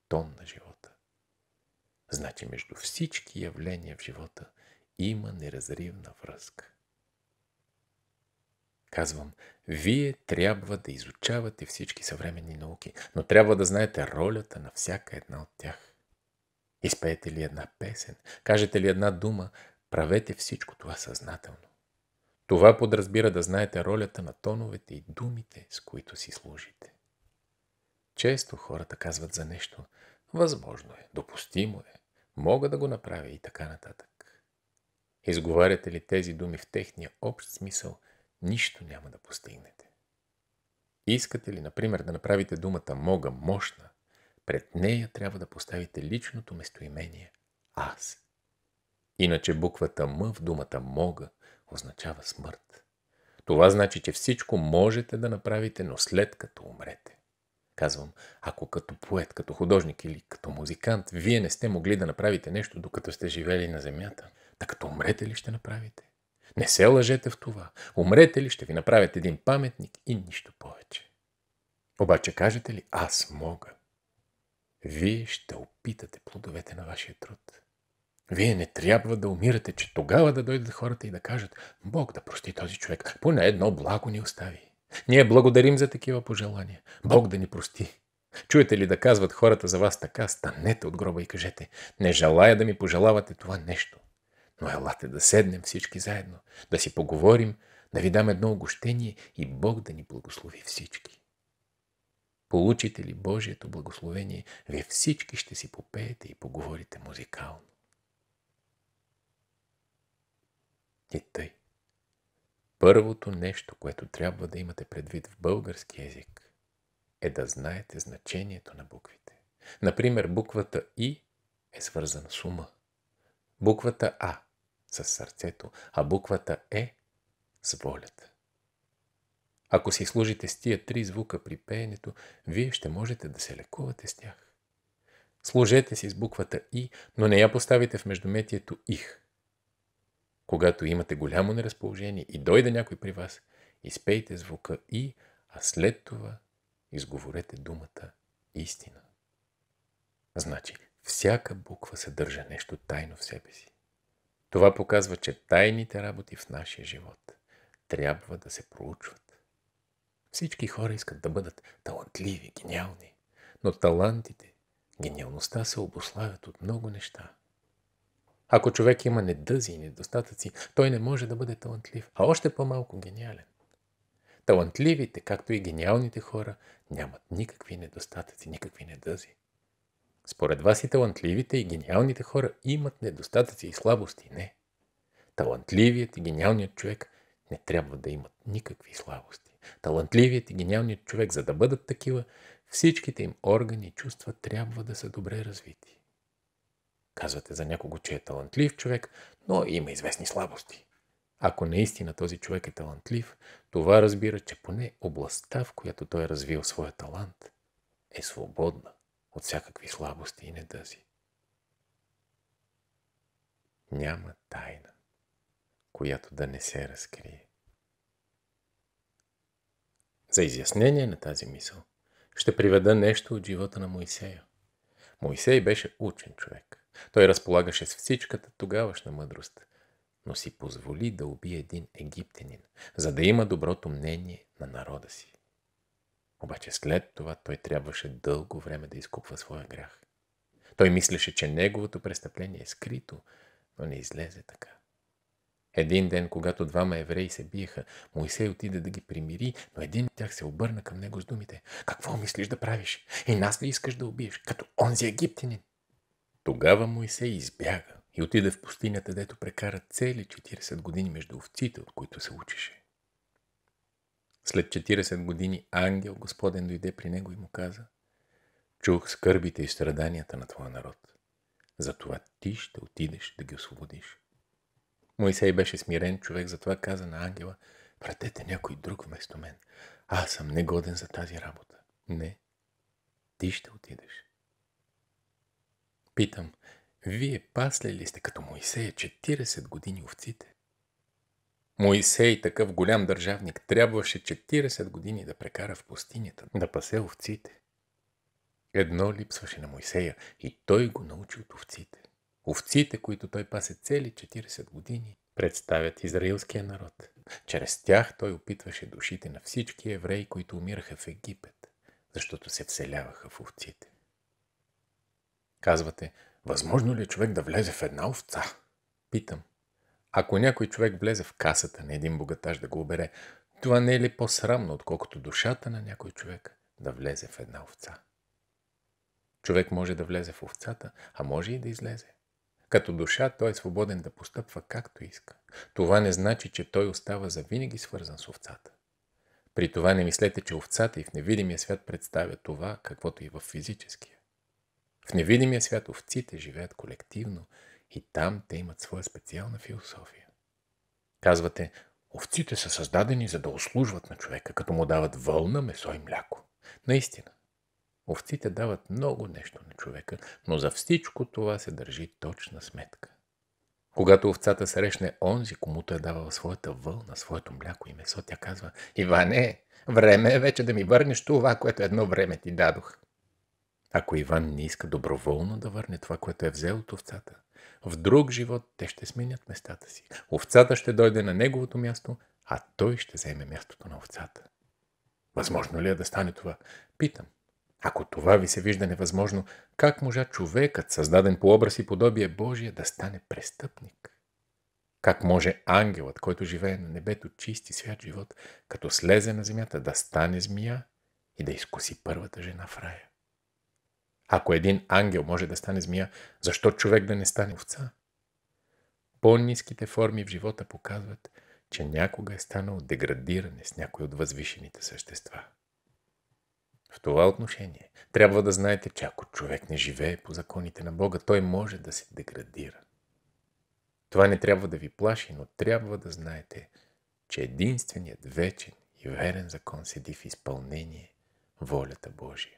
тон на живота. Значи между всички явления в живота има неразривна връзка. Казвам, вие трябва да изучавате всички съвременни науки, но трябва да знаете ролята на всяка една от тях. Изпеете ли една песен, кажете ли една дума, Правете всичко това съзнателно. Това подразбира да знаете ролята на тоновете и думите, с които си служите. Често хората казват за нещо «възможно е», «допустимо е», «мога да го направя» и така нататък. Изговаряте ли тези думи в техния общ смисъл, нищо няма да постигнете. Искате ли, например, да направите думата «мога» мощна, пред нея трябва да поставите личното местоимение «аз». Иначе буквата М в думата мога означава смърт. Това значи, че всичко можете да направите, но след като умрете. Казвам, ако като поет, като художник или като музикант, вие не сте могли да направите нещо, докато сте живели на земята, да като умрете ли ще направите? Не се лъжете в това. Умрете ли, ще ви направят един паметник и нищо повече. Обаче кажете ли, аз мога. Вие ще опитате плодовете на вашия труд. Вие не трябва да умирате, че тогава да дойдат хората и да кажат Бог да прости този човек, поне едно благо ни остави. Ние благодарим за такива пожелания. Бог да ни прости. Чуете ли да казват хората за вас така, станете от гроба и кажете Не желая да ми пожелавате това нещо. Но елате да седнем всички заедно, да си поговорим, да ви дам едно огощение и Бог да ни благослови всички. Получите ли Божието благословение, вие всички ще си попеете и поговорите музикално. И тъй. Първото нещо, което трябва да имате предвид в български язик, е да знаете значението на буквите. Например, буквата И е свързана с ума. Буквата А с сърцето, а буквата Е с волята. Ако си служите с тия три звука при пеенето, вие ще можете да се лекувате с тях. Служете си с буквата И, но не я поставите в междуметието Их. Когато имате голямо неразположение и дойде някой при вас, изпейте звука и, а след това изговорете думата истина. Значи, всяка буква съдържа нещо тайно в себе си. Това показва, че тайните работи в нашия живот трябва да се проучват. Всички хора искат да бъдат талантливи, гениални, но талантите, гениалността се обославят от много неща – ако човек има недъзи и недостатъци, той не може да бъде талантлив, а още по-малко гениален. Талантливите, както и гениалните хора, нямат никакви недостатъци, никакви недъзи. Според вас и талантливите и гениалните хора имат недостатъци и слабости. Не. Талантливият и гениалният човек не трябва да имат никакви слабости. Талантливият и гениалният човек, за да бъдат такива, всичките им органи и чувства трябва да са добре развити. Казвате за някого, че е талантлив човек, но има известни слабости. Ако наистина този човек е талантлив, това разбира, че поне областта, в която той е развил своя талант, е свободна от всякакви слабости и недъзи. Няма тайна, която да не се разкрие. За изяснение на тази мисъл ще приведа нещо от живота на Моисея. Моисей беше учен човек. Той разполагаше с всичката тогавашна мъдрост, но си позволи да убие един египтянин, за да има доброто мнение на народа си. Обаче след това той трябваше дълго време да изкупва своя грях. Той мислеше, че неговото престъпление е скрито, но не излезе така. Един ден, когато двама евреи се биеха, Моисей отиде да ги примири, но един от тях се обърна към него с думите. Какво мислиш да правиш? И нас ли искаш да убиеш, като онзи египтянин? Тогава Моисей избяга и отиде в пустинята, дето прекара цели 40 години между овците, от които се учеше. След 40 години ангел Господен дойде при него и му каза «Чух скърбите и страданията на твоя народ. Затова ти ще отидеш да ги освободиш». Моисей беше смирен човек, затова каза на ангела «Пратете някой друг вместо мен. Аз съм негоден за тази работа». Не, ти ще отидеш. Питам, вие пасли ли сте като Моисея 40 години овците? Моисей, такъв голям държавник, трябваше 40 години да прекара в пустинята, да пасе овците. Едно липсваше на Моисея и той го научи от овците. Овците, които той пасе цели 40 години, представят израилския народ. Чрез тях той опитваше душите на всички евреи, които умираха в Египет, защото се вселяваха в овците. Казвате, възможно ли е човек да влезе в една овца? Питам. Ако някой човек влезе в касата на един богатаж да го обере, това не е ли по-срамно, отколкото душата на някой човек да влезе в една овца? Човек може да влезе в овцата, а може и да излезе. Като душа той е свободен да постъпва както иска. Това не значи, че той остава завинаги свързан с овцата. При това не мислете, че овцата и в невидимия свят представя това, каквото и в физическия. В невидимия свят овците живеят колективно и там те имат своя специална философия. Казвате, овците са създадени за да услужват на човека, като му дават вълна, месо и мляко. Наистина, овците дават много нещо на човека, но за всичко това се държи точна сметка. Когато овцата срещне онзи, комуто е давал своята вълна, своето мляко и месо, тя казва «Иване, време е вече да ми върнеш това, което едно време ти дадох». Ако Иван не иска доброволно да върне това, което е взел от овцата, в друг живот те ще сменят местата си. Овцата ще дойде на неговото място, а той ще вземе мястото на овцата. Възможно ли е да стане това? Питам. Ако това ви се вижда невъзможно, как можа човекът, създаден по образ и подобие Божие, да стане престъпник? Как може ангелът, който живее на небето чист и свят живот, като слезе на земята, да стане змия и да изкуси първата жена в рая? Ако един ангел може да стане змия, защо човек да не стане овца? По-низките форми в живота показват, че някога е станало деградиране с някои от възвишените същества. В това отношение трябва да знаете, че ако човек не живее по законите на Бога, той може да се деградира. Това не трябва да ви плаши, но трябва да знаете, че единственият вечен и верен закон седи в изпълнение волята Божия.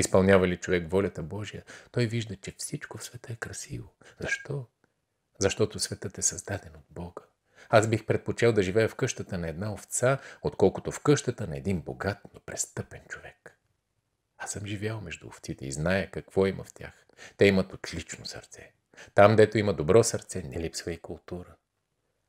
Изпълнява ли човек волята Божия, той вижда, че всичко в света е красиво. Защо? Защото светът е създаден от Бога. Аз бих предпочел да живея в къщата на една овца, отколкото в къщата на един богат, но престъпен човек. Аз съм живял между овците и зная какво има в тях. Те имат отлично сърце. Там, дето има добро сърце, не липсва и култура.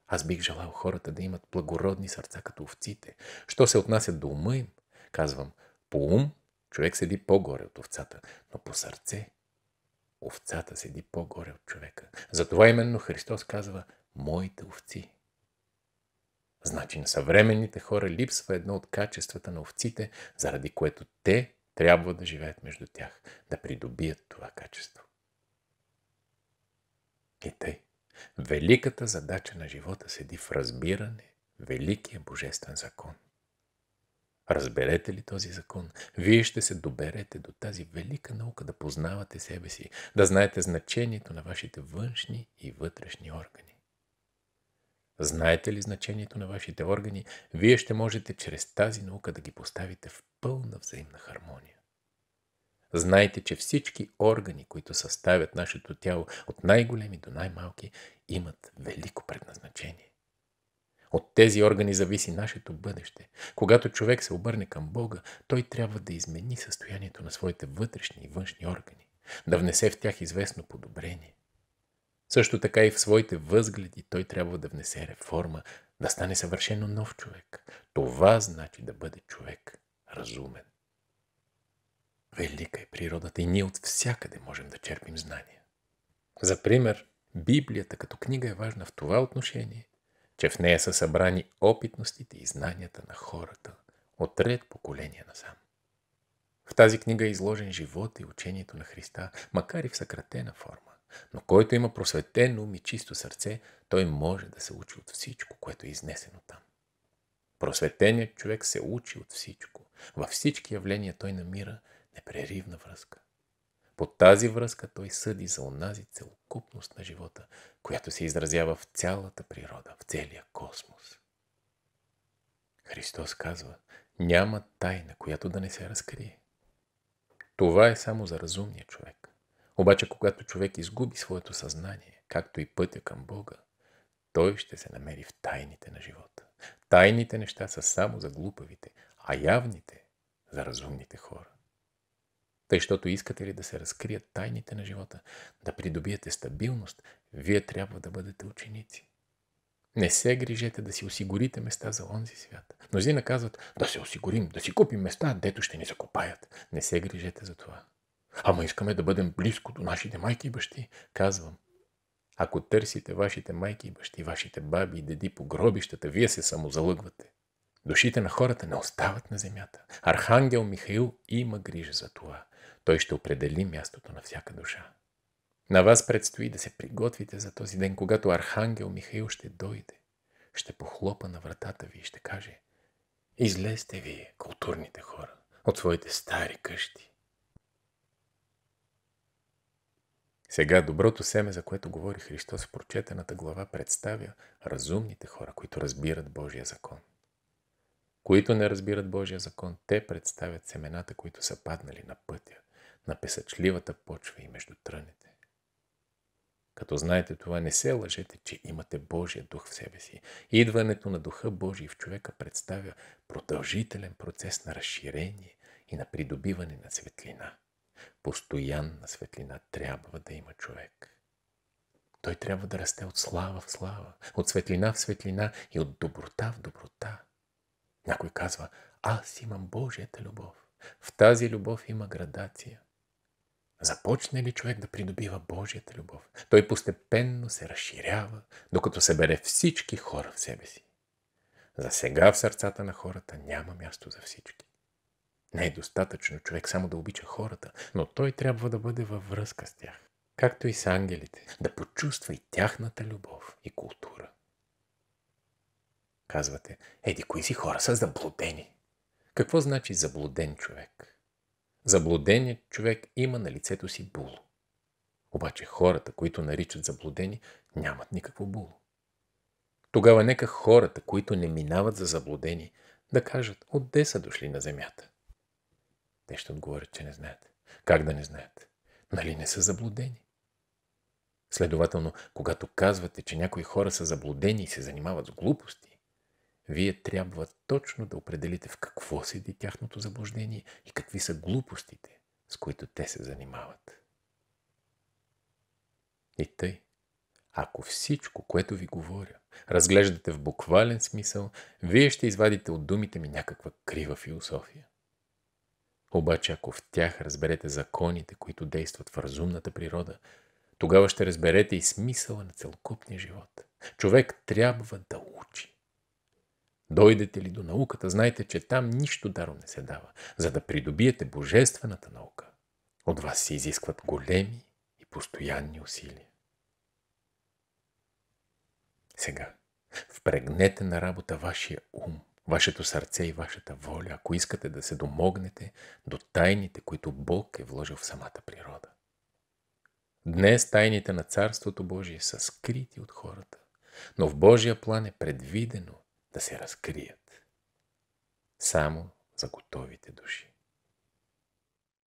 Аз бих желал хората да имат благородни сърца като овците. Що се отнасят до ума им? Казвам, по ум Човек седи по-горе от овцата, но по сърце овцата седи по-горе от човека. Затова именно Христос казва «Моите овци». Значи на съвременните хора липсва едно от качествата на овците, заради което те трябва да живеят между тях, да придобият това качество. И тъй, великата задача на живота седи в разбиране великия божествен закон – Разберете ли този закон? Вие ще се доберете до тази велика наука да познавате себе си, да знаете значението на вашите външни и вътрешни органи. Знаете ли значението на вашите органи? Вие ще можете чрез тази наука да ги поставите в пълна взаимна хармония. Знайте, че всички органи, които съставят нашето тяло, от най-големи до най-малки, имат велико предназначение. От тези органи зависи нашето бъдеще. Когато човек се обърне към Бога, той трябва да измени състоянието на своите вътрешни и външни органи, да внесе в тях известно подобрение. Също така и в своите възгледи той трябва да внесе реформа, да стане съвършено нов човек. Това значи да бъде човек разумен. Велика е природата и ние от всякъде можем да черпим знания. За пример, Библията като книга е важна в това отношение, че в нея са събрани опитностите и знанията на хората от ред поколения насам. В тази книга е изложен живот и учението на Христа, макар и в съкратена форма. Но който има просветен ум и чисто сърце, той може да се учи от всичко, което е изнесено там. Просветеният човек се учи от всичко. Във всички явления той намира непреривна връзка. По тази връзка той съди за онази целокупност на живота, която се изразява в цялата природа, в целия космос. Христос казва, няма тайна, която да не се разкрие. Това е само за разумния човек. Обаче, когато човек изгуби своето съзнание, както и пътя към Бога, той ще се намери в тайните на живота. Тайните неща са само за глупавите, а явните за разумните хора. Тъй, защото искате ли да се разкрият тайните на живота, да придобиете стабилност, вие трябва да бъдете ученици. Не се грижете да си осигурите места за онзи свят. Мнозина казват, да се осигурим, да си купим места, дето ще ни закопаят. Не се грижете за това. Ама искаме да бъдем близко до нашите майки и бащи. Казвам, ако търсите вашите майки и бащи, вашите баби и деди по гробищата, вие се самозалъгвате. Душите на хората не остават на земята. Архангел Михаил има грижа за това. Той ще определи мястото на всяка душа. На вас предстои да се приготвите за този ден, когато Архангел Михаил ще дойде, ще похлопа на вратата ви и ще каже Излезте вие, културните хора, от своите стари къщи. Сега доброто семе, за което говори Христос в прочетената глава, представя разумните хора, които разбират Божия закон. Които не разбират Божия закон, те представят семената, които са паднали на пътя – на песъчливата почва и между трънете. Като знаете това, не се лъжете, че имате Божия дух в себе си. Идването на духа Божий в човека представя продължителен процес на разширение и на придобиване на светлина. Постоянна светлина трябва да има човек. Той трябва да расте от слава в слава, от светлина в светлина и от доброта в доброта. Някой казва, аз имам Божията любов. В тази любов има градация – Започне ли човек да придобива Божията любов, той постепенно се разширява, докато събере всички хора в себе си. За сега в сърцата на хората няма място за всички. Не е достатъчно човек само да обича хората, но той трябва да бъде във връзка с тях, както и с ангелите, да почувства и тяхната любов и култура. Казвате, еди, кои си хора са заблудени? Какво значи заблуден човек? Заблуденият човек има на лицето си було. Обаче хората, които наричат заблудени, нямат никакво було. Тогава нека хората, които не минават за заблудени, да кажат отде са дошли на земята. Те ще отговорят, че не знаят. Как да не знаят? Нали не са заблудени? Следователно, когато казвате, че някои хора са заблудени и се занимават с глупости, вие трябва точно да определите в какво седи тяхното заблуждение и какви са глупостите, с които те се занимават. И тъй, ако всичко, което ви говоря, разглеждате в буквален смисъл, вие ще извадите от думите ми някаква крива философия. Обаче ако в тях разберете законите, които действат в разумната природа, тогава ще разберете и смисъла на целокупния живот. Човек трябва да учи. Дойдете ли до науката, знайте, че там нищо даро не се дава, за да придобиете божествената наука. От вас се изискват големи и постоянни усилия. Сега, впрегнете на работа вашия ум, вашето сърце и вашата воля, ако искате да се домогнете до тайните, които Бог е вложил в самата природа. Днес тайните на Царството Божие са скрити от хората, но в Божия план е предвидено да се разкрият само за готовите души.